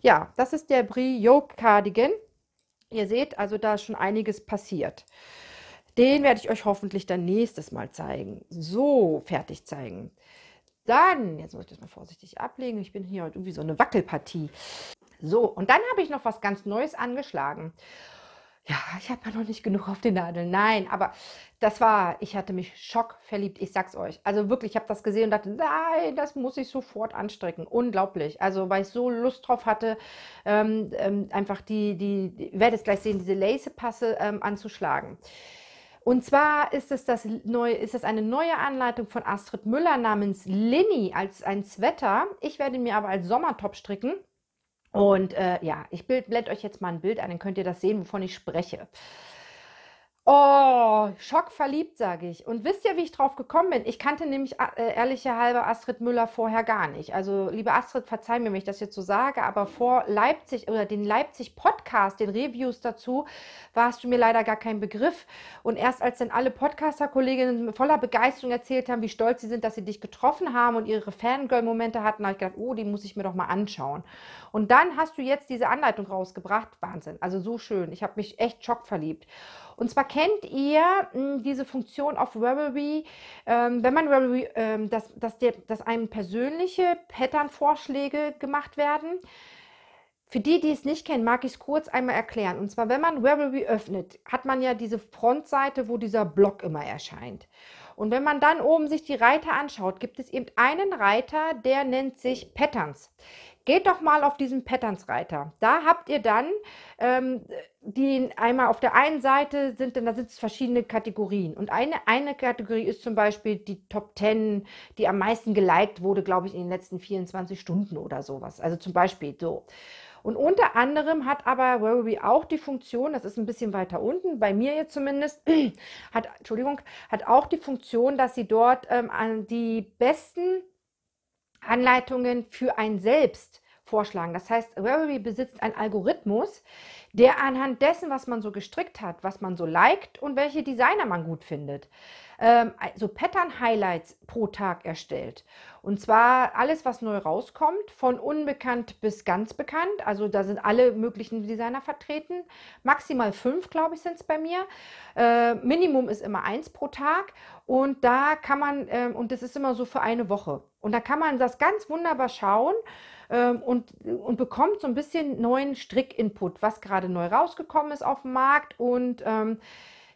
ja, das ist der Brie Yoke Cardigan. Ihr seht also, da ist schon einiges passiert. Den werde ich euch hoffentlich dann nächstes Mal zeigen. So, fertig zeigen. Dann, jetzt muss ich das mal vorsichtig ablegen. Ich bin hier heute irgendwie so eine Wackelpartie. So, und dann habe ich noch was ganz Neues angeschlagen ja, ich habe ja noch nicht genug auf den Nadeln. Nein, aber das war, ich hatte mich schockverliebt, ich sag's euch. Also wirklich, ich habe das gesehen und dachte, nein, das muss ich sofort anstrecken. Unglaublich. Also, weil ich so Lust drauf hatte, ähm, ähm, einfach die, die, die werdet gleich sehen, diese Lace-Passe ähm, anzuschlagen. Und zwar ist es, das neue, ist es eine neue Anleitung von Astrid Müller namens Linny als ein Sweater. Ich werde mir aber als Sommertop stricken. Und äh, ja, ich blende euch jetzt mal ein Bild ein, dann könnt ihr das sehen, wovon ich spreche. Oh, schockverliebt, sage ich. Und wisst ihr, wie ich drauf gekommen bin? Ich kannte nämlich äh, ehrlicher halber Astrid Müller vorher gar nicht. Also, liebe Astrid, verzeih mir, wenn ich das jetzt so sage, aber vor Leipzig oder den Leipzig-Podcast, den Reviews dazu, warst du mir leider gar kein Begriff. Und erst als dann alle Podcaster-Kolleginnen voller Begeisterung erzählt haben, wie stolz sie sind, dass sie dich getroffen haben und ihre Fangirl-Momente hatten, habe ich gedacht, oh, die muss ich mir doch mal anschauen. Und dann hast du jetzt diese Anleitung rausgebracht. Wahnsinn. Also, so schön. Ich habe mich echt schockverliebt. Und zwar kennt ihr mh, hm, diese Funktion auf Ravelry, ähm, wenn man Ravelry, ähm, dass, dass, der, dass einem persönliche Pattern-Vorschläge gemacht werden. Für die, die es nicht kennen, mag ich es kurz einmal erklären. Und zwar, wenn man Ravelry öffnet, hat man ja diese Frontseite, wo dieser Block immer erscheint. Und wenn man dann oben sich die Reiter anschaut, gibt es eben einen Reiter, der nennt sich Patterns. Geht doch mal auf diesen Patterns-Reiter. Da habt ihr dann ähm, die einmal auf der einen Seite sind, denn da sind verschiedene Kategorien. Und eine, eine Kategorie ist zum Beispiel die Top 10, die am meisten geliked wurde, glaube ich, in den letzten 24 Stunden oder sowas. Also zum Beispiel so. Und unter anderem hat aber Ravelry auch die Funktion, das ist ein bisschen weiter unten, bei mir jetzt zumindest, hat, Entschuldigung, hat auch die Funktion, dass sie dort ähm, an die besten Anleitungen für ein Selbst vorschlagen. Das heißt, Ravelry besitzt einen Algorithmus, der anhand dessen, was man so gestrickt hat, was man so liked und welche Designer man gut findet, ähm, so also Pattern-Highlights pro Tag erstellt. Und zwar alles, was neu rauskommt, von unbekannt bis ganz bekannt. Also da sind alle möglichen Designer vertreten. Maximal fünf, glaube ich, sind es bei mir. Äh, Minimum ist immer eins pro Tag. Und da kann man, ähm, und das ist immer so für eine Woche. Und da kann man das ganz wunderbar schauen ähm, und, und bekommt so ein bisschen neuen Strickinput, was gerade neu rausgekommen ist auf dem Markt und ähm,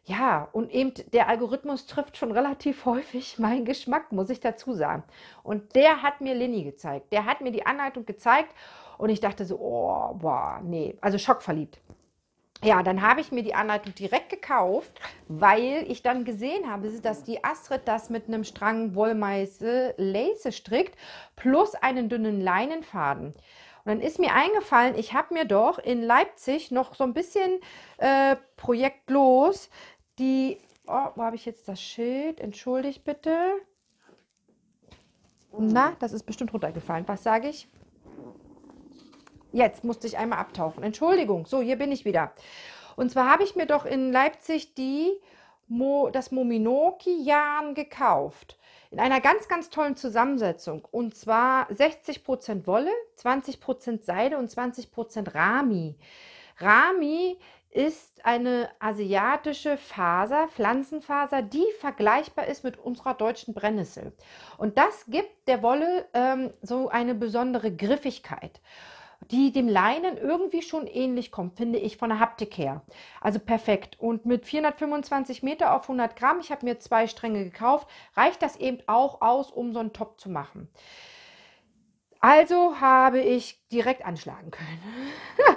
ja, und eben der Algorithmus trifft schon relativ häufig meinen Geschmack, muss ich dazu sagen. Und der hat mir Lini gezeigt. Der hat mir die Anleitung gezeigt und ich dachte so, oh, boah, nee, also schockverliebt ja, dann habe ich mir die Anleitung direkt gekauft, weil ich dann gesehen habe, dass die Astrid das mit einem Strang Wollmeise Lace strickt plus einen dünnen Leinenfaden. Und dann ist mir eingefallen, ich habe mir doch in Leipzig noch so ein bisschen äh, projektlos die, oh, wo habe ich jetzt das Schild? Entschuldigt bitte. Oh. Na, das ist bestimmt runtergefallen. Was sage ich? Jetzt musste ich einmal abtauchen. Entschuldigung, so, hier bin ich wieder. Und zwar habe ich mir doch in Leipzig die Mo, das mominoki Jan gekauft. In einer ganz, ganz tollen Zusammensetzung. Und zwar 60% Wolle, 20% Seide und 20% Rami. Rami ist eine asiatische Faser, Pflanzenfaser, die vergleichbar ist mit unserer deutschen Brennnessel. Und das gibt der Wolle ähm, so eine besondere Griffigkeit die dem Leinen irgendwie schon ähnlich kommt, finde ich, von der Haptik her. Also perfekt. Und mit 425 Meter auf 100 Gramm, ich habe mir zwei Stränge gekauft, reicht das eben auch aus, um so einen Top zu machen. Also habe ich direkt anschlagen können.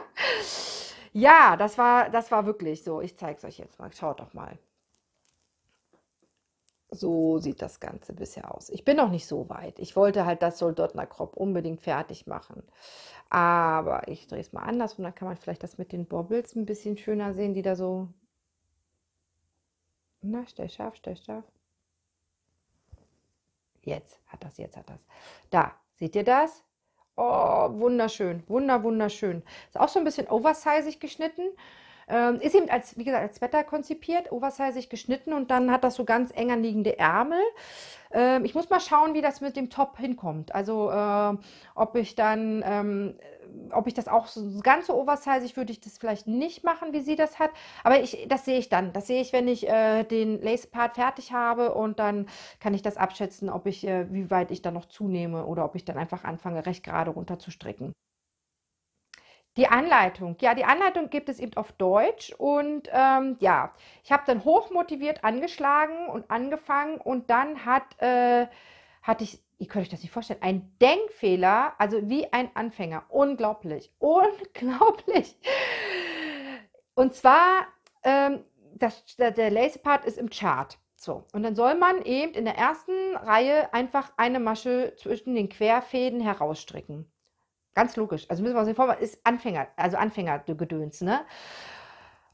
ja, das war, das war wirklich so. Ich zeige es euch jetzt mal. Schaut doch mal. So sieht das Ganze bisher aus. Ich bin noch nicht so weit. Ich wollte halt das Soldotner Crop unbedingt fertig machen. Aber ich drehe es mal anders und dann kann man vielleicht das mit den Bobbles ein bisschen schöner sehen, die da so. Na, stell scharf, stell scharf. Jetzt hat das, jetzt hat das. Da, seht ihr das? Oh, wunderschön, wunder, wunderschön. Ist auch so ein bisschen oversizig geschnitten. Ähm, ist eben als, wie gesagt, als Wetter konzipiert, oversizig geschnitten und dann hat das so ganz eng anliegende Ärmel. Ähm, ich muss mal schauen, wie das mit dem Top hinkommt. Also äh, ob ich dann, ähm, ob ich das auch so, ganz so oversizig würde ich das vielleicht nicht machen, wie sie das hat. Aber ich, das sehe ich dann. Das sehe ich, wenn ich äh, den Lace-Part fertig habe und dann kann ich das abschätzen, ob ich, äh, wie weit ich dann noch zunehme oder ob ich dann einfach anfange, recht gerade runter zu stricken. Die Anleitung. Ja, die Anleitung gibt es eben auf Deutsch und ähm, ja, ich habe dann hochmotiviert angeschlagen und angefangen und dann hat, äh, hatte ich, ihr könnt euch das nicht vorstellen, ein Denkfehler, also wie ein Anfänger. Unglaublich, unglaublich. Und zwar, ähm, das, der, der Lazy-Part ist im Chart. So, und dann soll man eben in der ersten Reihe einfach eine Masche zwischen den Querfäden herausstricken. Ganz logisch. Also müssen wir uns nicht vorstellen, ist Anfänger, also Anfängergedöns, ne?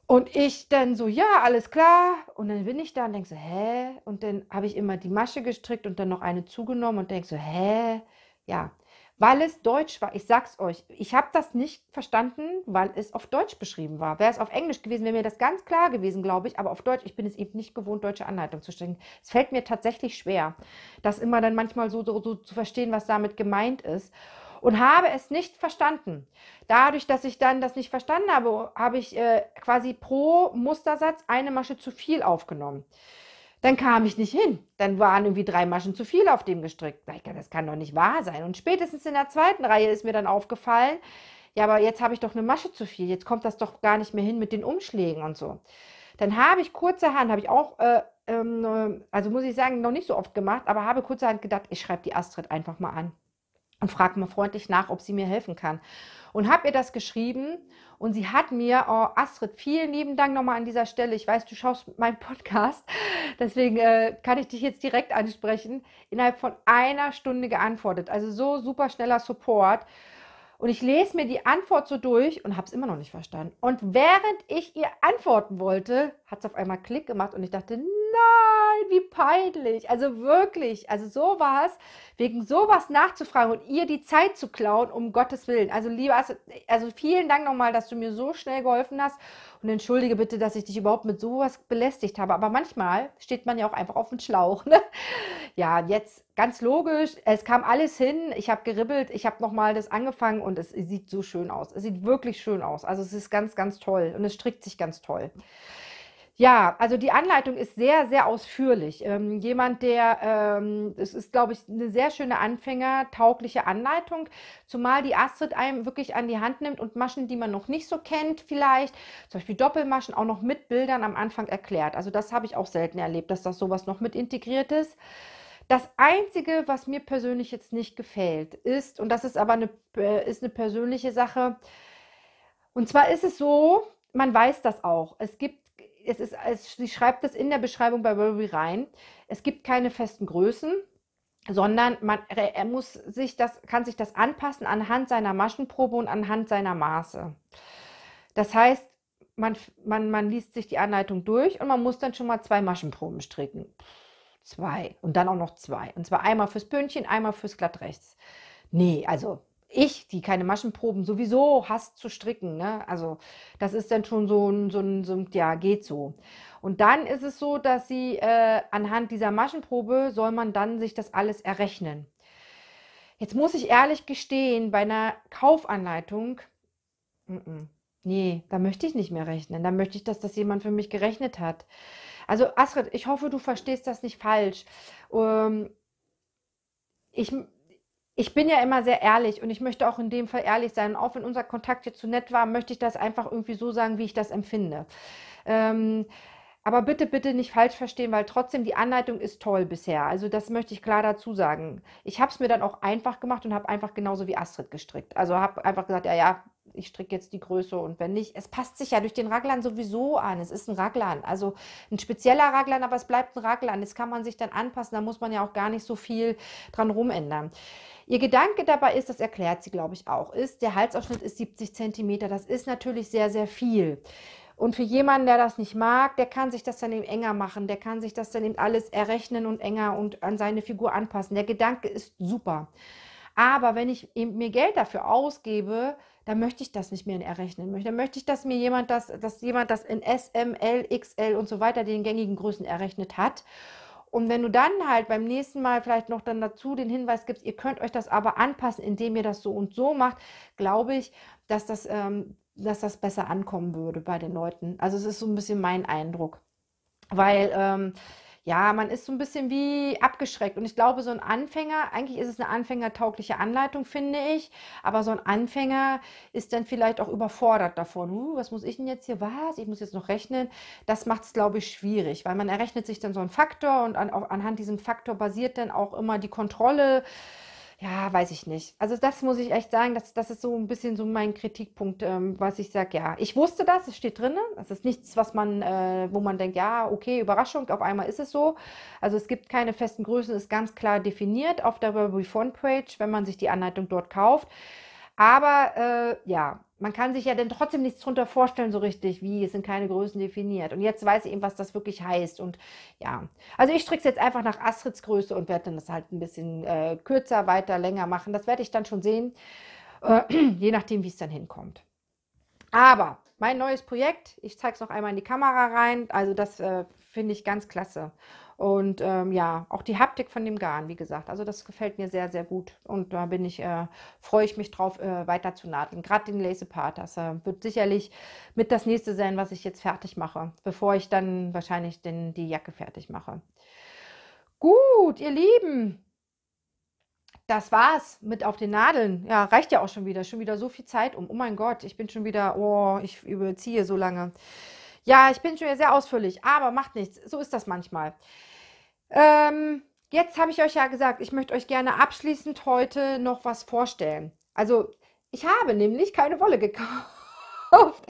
Und ich dann so, ja, alles klar. Und dann bin ich da und denke so, hä? Und dann habe ich immer die Masche gestrickt und dann noch eine zugenommen und denke so, hä? Ja, weil es Deutsch war. Ich sag's euch, ich habe das nicht verstanden, weil es auf Deutsch beschrieben war. Wäre es auf Englisch gewesen, wäre mir das ganz klar gewesen, glaube ich. Aber auf Deutsch, ich bin es eben nicht gewohnt, deutsche Anleitung zu stricken. Es fällt mir tatsächlich schwer, das immer dann manchmal so, so, so zu verstehen, was damit gemeint ist und habe es nicht verstanden. Dadurch, dass ich dann das nicht verstanden habe, habe ich äh, quasi pro Mustersatz eine Masche zu viel aufgenommen. Dann kam ich nicht hin. Dann waren irgendwie drei Maschen zu viel auf dem gestrickt. Das kann doch nicht wahr sein. Und spätestens in der zweiten Reihe ist mir dann aufgefallen, ja, aber jetzt habe ich doch eine Masche zu viel. Jetzt kommt das doch gar nicht mehr hin mit den Umschlägen und so. Dann habe ich kurzerhand, habe ich auch äh, ähm, also muss ich sagen, noch nicht so oft gemacht, aber habe kurzerhand gedacht, ich schreibe die Astrid einfach mal an und frage mal freundlich nach, ob sie mir helfen kann. Und habe ihr das geschrieben und sie hat mir, oh Astrid, vielen lieben Dank nochmal an dieser Stelle. Ich weiß, du schaust meinen Podcast, deswegen äh, kann ich dich jetzt direkt ansprechen. Innerhalb von einer Stunde geantwortet. Also so super schneller Support. Und ich lese mir die Antwort so durch und habe es immer noch nicht verstanden. Und während ich ihr antworten wollte, hat es auf einmal Klick gemacht und ich dachte, nein wie peinlich. Also wirklich, also sowas, wegen sowas nachzufragen und ihr die Zeit zu klauen, um Gottes Willen. Also lieber, also, also vielen Dank nochmal, dass du mir so schnell geholfen hast und entschuldige bitte, dass ich dich überhaupt mit sowas belästigt habe. Aber manchmal steht man ja auch einfach auf dem Schlauch. Ne? Ja, jetzt ganz logisch, es kam alles hin, ich habe geribbelt, ich habe nochmal das angefangen und es sieht so schön aus. Es sieht wirklich schön aus. Also es ist ganz, ganz toll und es strickt sich ganz toll. Ja, also die Anleitung ist sehr, sehr ausführlich. Ähm, jemand, der, ähm, es ist, glaube ich, eine sehr schöne Anfänger, taugliche Anleitung, zumal die Astrid einem wirklich an die Hand nimmt und Maschen, die man noch nicht so kennt, vielleicht, zum Beispiel Doppelmaschen, auch noch mit Bildern am Anfang erklärt. Also das habe ich auch selten erlebt, dass das sowas noch mit integriert ist. Das Einzige, was mir persönlich jetzt nicht gefällt, ist, und das ist aber eine, äh, ist eine persönliche Sache, und zwar ist es so, man weiß das auch, es gibt es ist, es, sie schreibt das in der Beschreibung bei Burberry rein. Es gibt keine festen Größen, sondern man, er muss sich das, kann sich das anpassen anhand seiner Maschenprobe und anhand seiner Maße. Das heißt, man, man, man liest sich die Anleitung durch und man muss dann schon mal zwei Maschenproben stricken. Zwei und dann auch noch zwei. Und zwar einmal fürs Pünktchen, einmal fürs Glatt rechts. Nee, also ich, die keine Maschenproben sowieso hast zu stricken, ne? also das ist dann schon so ein, so ein, so ein ja, geht so. Und dann ist es so, dass sie äh, anhand dieser Maschenprobe soll man dann sich das alles errechnen. Jetzt muss ich ehrlich gestehen, bei einer Kaufanleitung, n mm, mm, nee, da möchte ich nicht mehr rechnen. Da möchte ich, dass das jemand für mich gerechnet hat. Also Astrid, ich hoffe, du verstehst das nicht falsch. Ähm, ich ich bin ja immer sehr ehrlich und ich möchte auch in dem Fall ehrlich sein. auch wenn unser Kontakt jetzt zu nett war, möchte ich das einfach irgendwie so sagen, wie ich das empfinde. Ähm, aber bitte, bitte nicht falsch verstehen, weil trotzdem die Anleitung ist toll bisher. Also das möchte ich klar dazu sagen. Ich habe es mir dann auch einfach gemacht und habe einfach genauso wie Astrid gestrickt. Also habe einfach gesagt, ja, ja, ich stricke jetzt die Größe und wenn nicht, es passt sich ja durch den Raglan sowieso an. Es ist ein Raglan, also ein spezieller Raglan, aber es bleibt ein Raglan. Das kann man sich dann anpassen, da muss man ja auch gar nicht so viel dran rumändern. Ihr Gedanke dabei ist, das erklärt sie, glaube ich, auch, ist, der Halsausschnitt ist 70 cm. Das ist natürlich sehr, sehr viel. Und für jemanden, der das nicht mag, der kann sich das dann eben enger machen, der kann sich das dann eben alles errechnen und enger und an seine Figur anpassen. Der Gedanke ist super. Aber wenn ich eben mir Geld dafür ausgebe, dann möchte ich das nicht mehr errechnen möchte. Dann möchte ich, dass mir jemand das, dass jemand das in SML, XL und so weiter den gängigen Größen errechnet hat. Und wenn du dann halt beim nächsten Mal vielleicht noch dann dazu den Hinweis gibst, ihr könnt euch das aber anpassen, indem ihr das so und so macht, glaube ich, dass das, ähm, dass das besser ankommen würde bei den Leuten. Also es ist so ein bisschen mein Eindruck. Weil ähm, ja, man ist so ein bisschen wie abgeschreckt. Und ich glaube, so ein Anfänger, eigentlich ist es eine anfängertaugliche Anleitung, finde ich, aber so ein Anfänger ist dann vielleicht auch überfordert davon. Uh, was muss ich denn jetzt hier? Was? Ich muss jetzt noch rechnen. Das macht es, glaube ich, schwierig, weil man errechnet sich dann so einen Faktor und an, anhand diesem Faktor basiert dann auch immer die Kontrolle ja, weiß ich nicht. Also das muss ich echt sagen, das, das ist so ein bisschen so mein Kritikpunkt, ähm, was ich sage, ja, ich wusste das, es steht drin, das ist nichts, was man, äh, wo man denkt, ja, okay, Überraschung, auf einmal ist es so. Also es gibt keine festen Größen, ist ganz klar definiert auf der Refund-Page, wenn man sich die Anleitung dort kauft. Aber äh, ja, man kann sich ja dann trotzdem nichts drunter vorstellen so richtig, wie es sind keine Größen definiert. Und jetzt weiß ich eben, was das wirklich heißt. Und ja, also ich stricke es jetzt einfach nach Astrids Größe und werde dann das halt ein bisschen äh, kürzer, weiter, länger machen. Das werde ich dann schon sehen, äh, je nachdem, wie es dann hinkommt. Aber mein neues Projekt, ich zeige es noch einmal in die Kamera rein. Also das äh, finde ich ganz klasse. Und ähm, ja, auch die Haptik von dem Garn, wie gesagt. Also das gefällt mir sehr, sehr gut. Und da bin ich, äh, freue ich mich drauf, äh, weiter zu nadeln. Gerade den Lace Part, das äh, wird sicherlich mit das nächste sein, was ich jetzt fertig mache, bevor ich dann wahrscheinlich den, die Jacke fertig mache. Gut, ihr Lieben, das war's mit auf den Nadeln. Ja, reicht ja auch schon wieder. Schon wieder so viel Zeit um. Oh mein Gott, ich bin schon wieder, oh, ich überziehe so lange. Ja, ich bin schon sehr ausführlich, aber macht nichts. So ist das manchmal. Ähm, jetzt habe ich euch ja gesagt, ich möchte euch gerne abschließend heute noch was vorstellen. Also, ich habe nämlich keine Wolle gekauft.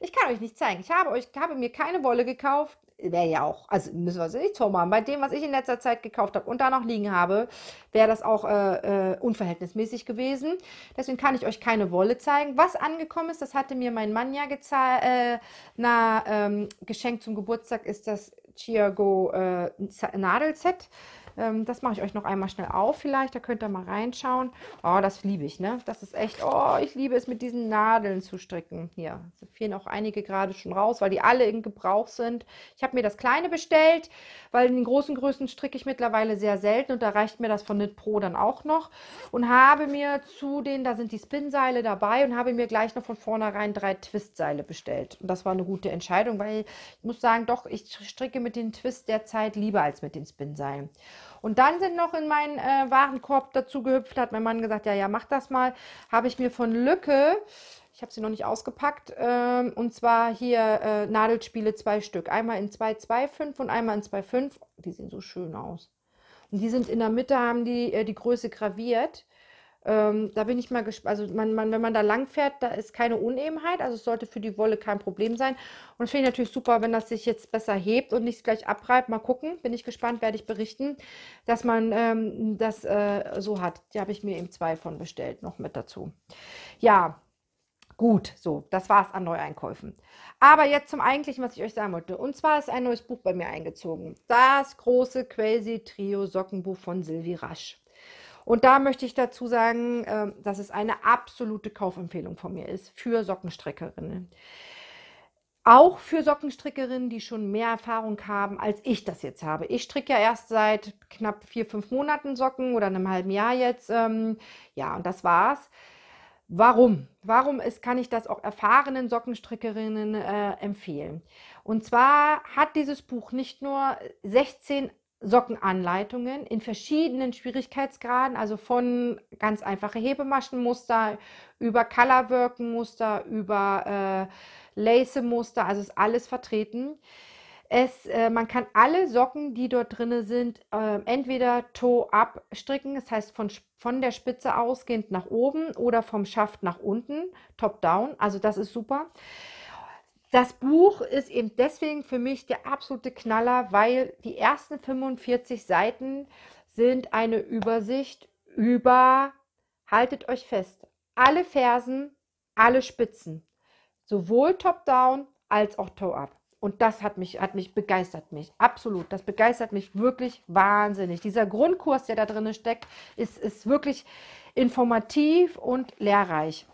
Ich kann euch nicht zeigen. Ich habe, euch, habe mir keine Wolle gekauft, wäre ja auch, also müssen wir es nicht so machen, bei dem, was ich in letzter Zeit gekauft habe und da noch liegen habe, wäre das auch äh, äh, unverhältnismäßig gewesen. Deswegen kann ich euch keine Wolle zeigen. Was angekommen ist, das hatte mir mein Mann ja äh, na, ähm, geschenkt zum Geburtstag, ist das Chiago äh, Nadelset. Ähm, das mache ich euch noch einmal schnell auf vielleicht, da könnt ihr mal reinschauen. Oh, das liebe ich, ne? Das ist echt, oh, ich liebe es, mit diesen Nadeln zu stricken. Hier es fehlen auch einige gerade schon raus, weil die alle in Gebrauch sind. Ich habe mir das kleine bestellt, weil in den großen Größen stricke ich mittlerweile sehr selten und da reicht mir das von Knit Pro dann auch noch. Und habe mir zu den, da sind die Spinseile dabei und habe mir gleich noch von vornherein drei Twistseile bestellt. Und das war eine gute Entscheidung, weil ich muss sagen, doch, ich stricke mit den Twist derzeit lieber als mit den Spinnseilen. Und dann sind noch in meinen äh, Warenkorb dazu gehüpft, hat mein Mann gesagt, ja, ja, mach das mal. Habe ich mir von Lücke, ich habe sie noch nicht ausgepackt, ähm, und zwar hier äh, Nadelspiele zwei Stück. Einmal in 2,25 und einmal in 2,5. Die sehen so schön aus. Und die sind in der Mitte, haben die äh, die Größe graviert. Ähm, da bin ich mal gespannt. Also man, man, wenn man da lang fährt, da ist keine Unebenheit. Also es sollte für die Wolle kein Problem sein. Und finde ich natürlich super, wenn das sich jetzt besser hebt und nicht gleich abreibt. Mal gucken, bin ich gespannt, werde ich berichten, dass man ähm, das äh, so hat. Die habe ich mir eben zwei von bestellt, noch mit dazu. Ja, Gut, so, das war es an Neueinkäufen. Aber jetzt zum eigentlichen, was ich euch sagen wollte. Und zwar ist ein neues Buch bei mir eingezogen. Das große Crazy Trio Sockenbuch von Sylvie Rasch. Und da möchte ich dazu sagen, äh, dass es eine absolute Kaufempfehlung von mir ist für Sockenstrickerinnen. Auch für Sockenstrickerinnen, die schon mehr Erfahrung haben, als ich das jetzt habe. Ich stricke ja erst seit knapp vier, fünf Monaten Socken oder einem halben Jahr jetzt. Ähm, ja, und das war's. Warum? Warum ist, kann ich das auch erfahrenen Sockenstrickerinnen äh, empfehlen? Und zwar hat dieses Buch nicht nur 16 Sockenanleitungen in verschiedenen Schwierigkeitsgraden, also von ganz einfache Hebemaschenmuster über Colorworken-Muster, über äh, Lace-Muster, also ist alles vertreten. Es, äh, man kann alle Socken, die dort drin sind, äh, entweder toe-up stricken, das heißt von, von der Spitze ausgehend nach oben oder vom Schaft nach unten, top-down, also das ist super. Das Buch ist eben deswegen für mich der absolute Knaller, weil die ersten 45 Seiten sind eine Übersicht über, haltet euch fest, alle Fersen, alle Spitzen, sowohl top-down als auch toe-up. Und das hat mich, hat mich, begeistert mich. Absolut. Das begeistert mich wirklich wahnsinnig. Dieser Grundkurs, der da drin steckt, ist, ist wirklich informativ und lehrreich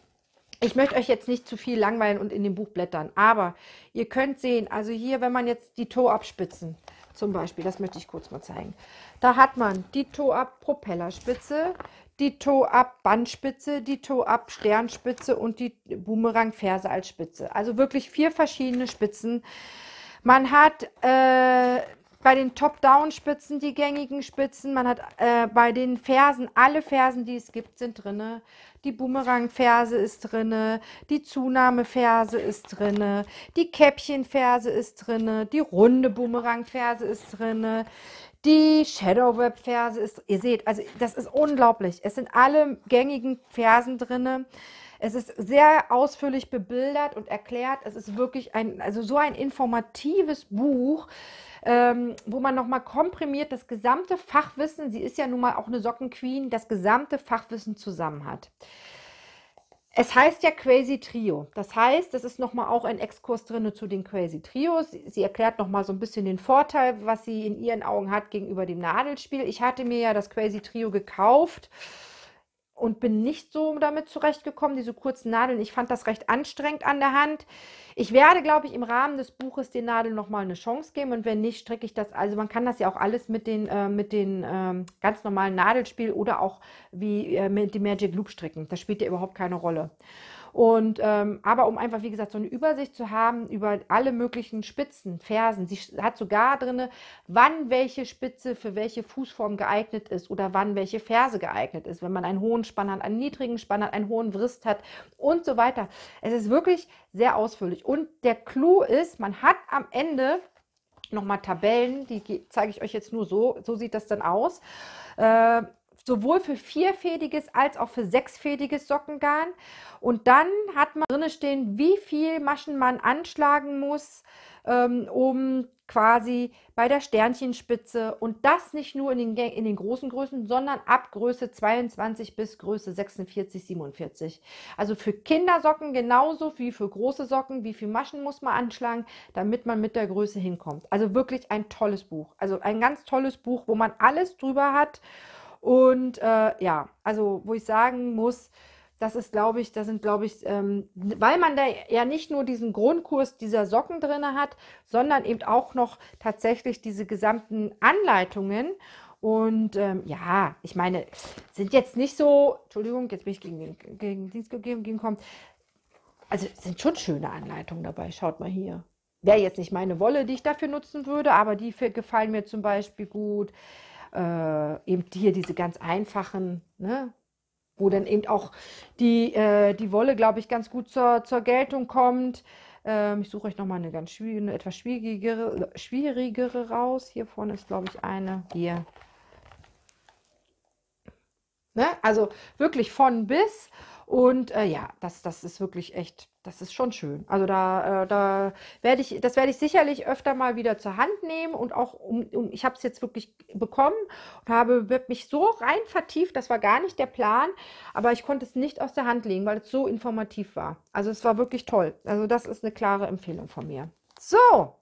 ich möchte euch jetzt nicht zu viel langweilen und in dem Buch blättern, aber ihr könnt sehen, also hier, wenn man jetzt die Toe-Abspitzen zum Beispiel, das möchte ich kurz mal zeigen, da hat man die Toe-Ab-Propellerspitze, die Toe-Up-Bandspitze, die Toe-Up-Sternspitze und die Boomerang-Ferse als Spitze. Also wirklich vier verschiedene Spitzen. Man hat äh, bei den Top-Down-Spitzen die gängigen Spitzen. Man hat äh, bei den Fersen, alle Fersen, die es gibt, sind drinne. Die Boomerang-Ferse ist drinne, die Zunahme-Ferse ist drinne, die Käppchen-Ferse ist drinne, die runde Boomerang-Ferse ist drinne, die Shadow Web Ferse ist, ihr seht, also das ist unglaublich. Es sind alle gängigen Fersen drinne. Es ist sehr ausführlich bebildert und erklärt. Es ist wirklich ein, also so ein informatives Buch ähm, wo man nochmal komprimiert das gesamte Fachwissen, sie ist ja nun mal auch eine Sockenqueen, das gesamte Fachwissen zusammen hat. Es heißt ja Crazy Trio. Das heißt, das ist nochmal auch ein Exkurs drin zu den Crazy Trios. Sie erklärt nochmal so ein bisschen den Vorteil, was sie in ihren Augen hat gegenüber dem Nadelspiel. Ich hatte mir ja das Crazy Trio gekauft und bin nicht so damit zurechtgekommen, diese kurzen Nadeln. Ich fand das recht anstrengend an der Hand. Ich werde, glaube ich, im Rahmen des Buches den Nadeln nochmal eine Chance geben und wenn nicht, stricke ich das. Also man kann das ja auch alles mit den, äh, mit den ähm, ganz normalen Nadelspiel oder auch wie äh, mit dem Magic Loop stricken. Das spielt ja überhaupt keine Rolle. Und ähm, aber um einfach, wie gesagt, so eine Übersicht zu haben über alle möglichen Spitzen, Fersen. Sie hat sogar drin, wann welche Spitze für welche Fußform geeignet ist oder wann welche Ferse geeignet ist, wenn man einen hohen Spann hat, einen niedrigen Spann hat, einen hohen Wrist hat und so weiter. Es ist wirklich sehr ausführlich. Und der Clou ist, man hat am Ende nochmal Tabellen, die zeige ich euch jetzt nur so. So sieht das dann aus. Äh, sowohl für vierfädiges als auch für sechsfädiges Sockengarn. Und dann hat man drin stehen, wie viel Maschen man anschlagen muss, ähm, um quasi bei der Sternchenspitze und das nicht nur in den, in den großen Größen, sondern ab Größe 22 bis Größe 46, 47. Also für Kindersocken genauso wie für große Socken, wie viel Maschen muss man anschlagen, damit man mit der Größe hinkommt. Also wirklich ein tolles Buch. Also ein ganz tolles Buch, wo man alles drüber hat und äh, ja, also wo ich sagen muss, das ist, glaube ich, das sind, glaube ich, ähm, weil man da ja nicht nur diesen Grundkurs dieser Socken drin hat, sondern eben auch noch tatsächlich diese gesamten Anleitungen. Und ähm, ja, ich meine, sind jetzt nicht so, Entschuldigung, jetzt bin ich gegen, gegen Dienst gegeben, gegen kommt. Also sind schon schöne Anleitungen dabei, schaut mal hier. Wäre jetzt nicht meine Wolle, die ich dafür nutzen würde, aber die gefallen mir zum Beispiel gut äh, eben hier diese ganz einfachen, ne, wo dann eben auch die, äh, die Wolle, glaube ich, ganz gut zur, zur Geltung kommt. Ähm, ich suche euch nochmal eine ganz schwierige, eine etwas schwierigere, schwierigere raus. Hier vorne ist, glaube ich, eine. Hier. Ne? Also wirklich von bis. Und äh, ja, das, das ist wirklich echt das ist schon schön. Also da, äh, da werde ich, das werde ich sicherlich öfter mal wieder zur Hand nehmen und auch um, um ich habe es jetzt wirklich bekommen und habe mich so rein vertieft, das war gar nicht der Plan, aber ich konnte es nicht aus der Hand legen, weil es so informativ war. Also es war wirklich toll. Also das ist eine klare Empfehlung von mir. So,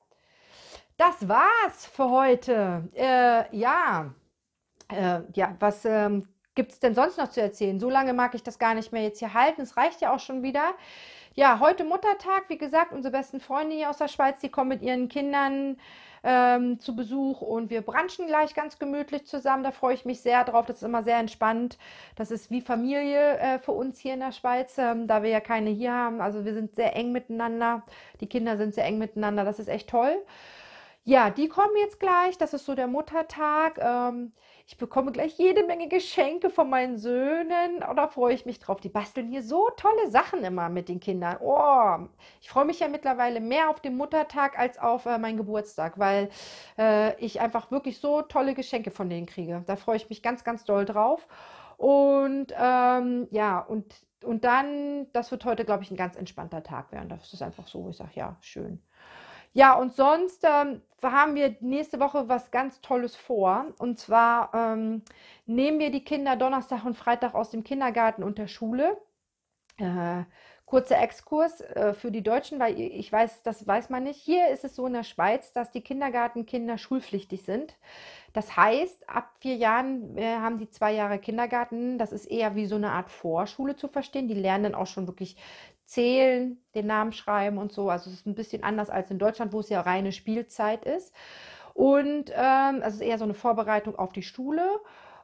das war's für heute. Äh, ja, äh, ja, was ähm, gibt es denn sonst noch zu erzählen? So lange mag ich das gar nicht mehr jetzt hier halten. Es reicht ja auch schon wieder ja, heute Muttertag, wie gesagt, unsere besten Freunde hier aus der Schweiz, die kommen mit ihren Kindern ähm, zu Besuch und wir branchen gleich ganz gemütlich zusammen. Da freue ich mich sehr drauf. Das ist immer sehr entspannt. Das ist wie Familie äh, für uns hier in der Schweiz, ähm, da wir ja keine hier haben. Also wir sind sehr eng miteinander. Die Kinder sind sehr eng miteinander. Das ist echt toll. Ja, die kommen jetzt gleich. Das ist so der Muttertag. Ähm, ich bekomme gleich jede Menge Geschenke von meinen Söhnen. Oh, da freue ich mich drauf. Die basteln hier so tolle Sachen immer mit den Kindern. Oh, ich freue mich ja mittlerweile mehr auf den Muttertag als auf äh, meinen Geburtstag, weil äh, ich einfach wirklich so tolle Geschenke von denen kriege. Da freue ich mich ganz, ganz doll drauf. Und ähm, ja, und, und dann, das wird heute, glaube ich, ein ganz entspannter Tag werden. Das ist einfach so, ich sage, ja, schön. Ja, und sonst ähm, haben wir nächste Woche was ganz Tolles vor. Und zwar ähm, nehmen wir die Kinder Donnerstag und Freitag aus dem Kindergarten und der Schule. Äh, kurzer Exkurs äh, für die Deutschen, weil ich weiß, das weiß man nicht. Hier ist es so in der Schweiz, dass die Kindergartenkinder schulpflichtig sind. Das heißt, ab vier Jahren äh, haben die zwei Jahre Kindergarten. Das ist eher wie so eine Art Vorschule zu verstehen. Die lernen dann auch schon wirklich zählen, den Namen schreiben und so. Also es ist ein bisschen anders als in Deutschland, wo es ja reine Spielzeit ist. Und ähm, also es ist eher so eine Vorbereitung auf die Schule.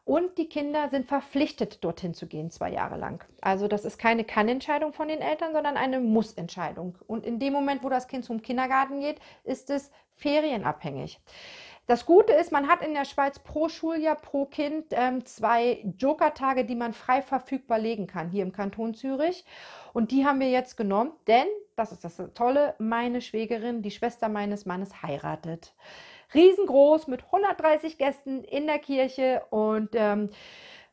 Und die Kinder sind verpflichtet, dorthin zu gehen, zwei Jahre lang. Also das ist keine Kann-Entscheidung von den Eltern, sondern eine Muss-Entscheidung. Und in dem Moment, wo das Kind zum Kindergarten geht, ist es ferienabhängig. Das Gute ist, man hat in der Schweiz pro Schuljahr, pro Kind ähm, zwei Joker-Tage, die man frei verfügbar legen kann, hier im Kanton Zürich. Und die haben wir jetzt genommen, denn, das ist das Tolle, meine Schwägerin, die Schwester meines Mannes, heiratet. Riesengroß mit 130 Gästen in der Kirche und ähm,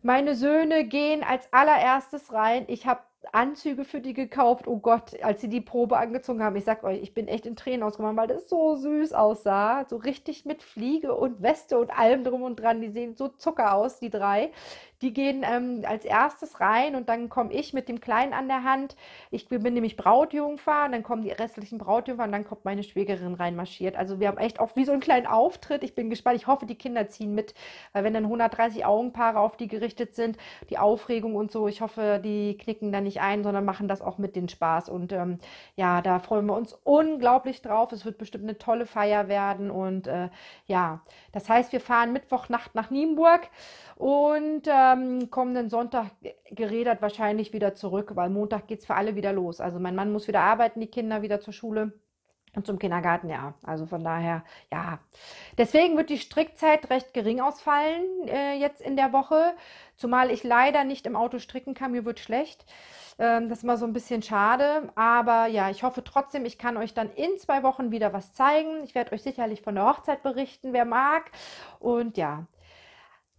meine Söhne gehen als allererstes rein. Ich habe Anzüge für die gekauft. Oh Gott, als sie die Probe angezogen haben, ich sag euch, ich bin echt in Tränen ausgekommen, weil das so süß aussah. So richtig mit Fliege und Weste und allem drum und dran. Die sehen so zucker aus, die drei. Die gehen ähm, als erstes rein und dann komme ich mit dem Kleinen an der Hand. Ich bin nämlich Brautjungfer dann kommen die restlichen Brautjungfer und dann kommt meine Schwägerin reinmarschiert. Also wir haben echt auch wie so einen kleinen Auftritt. Ich bin gespannt. Ich hoffe, die Kinder ziehen mit, weil wenn dann 130 Augenpaare auf die gerichtet sind, die Aufregung und so, ich hoffe, die knicken da nicht ein, sondern machen das auch mit den Spaß. Und ähm, ja, da freuen wir uns unglaublich drauf. Es wird bestimmt eine tolle Feier werden. Und äh, ja, das heißt, wir fahren Mittwochnacht nach Nienburg und äh, ähm, kommenden Sonntag geredet wahrscheinlich wieder zurück, weil Montag geht es für alle wieder los. Also mein Mann muss wieder arbeiten, die Kinder wieder zur Schule und zum Kindergarten, ja. Also von daher, ja. Deswegen wird die Strickzeit recht gering ausfallen äh, jetzt in der Woche, zumal ich leider nicht im Auto stricken kann, mir wird schlecht. Ähm, das ist mal so ein bisschen schade, aber ja, ich hoffe trotzdem, ich kann euch dann in zwei Wochen wieder was zeigen. Ich werde euch sicherlich von der Hochzeit berichten, wer mag. Und ja,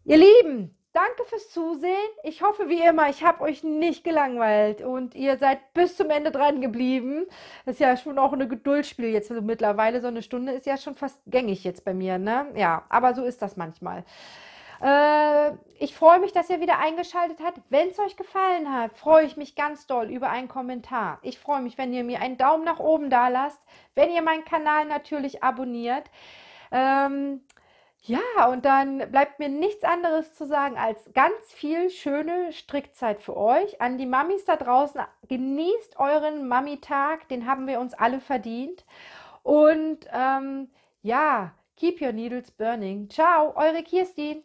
ihr Lieben, danke fürs Zusehen. Ich hoffe wie immer, ich habe euch nicht gelangweilt und ihr seid bis zum Ende dran geblieben. Das ist ja schon auch eine Geduldsspiel jetzt also mittlerweile. So eine Stunde ist ja schon fast gängig jetzt bei mir, ne? Ja, aber so ist das manchmal. Äh, ich freue mich, dass ihr wieder eingeschaltet habt. Wenn es euch gefallen hat, freue ich mich ganz doll über einen Kommentar. Ich freue mich, wenn ihr mir einen Daumen nach oben da lasst, wenn ihr meinen Kanal natürlich abonniert. Ähm, ja, und dann bleibt mir nichts anderes zu sagen als ganz viel schöne Strickzeit für euch. An die Mamis da draußen, genießt euren Mami-Tag, den haben wir uns alle verdient. Und ähm, ja, keep your needles burning. Ciao, eure Kirstin.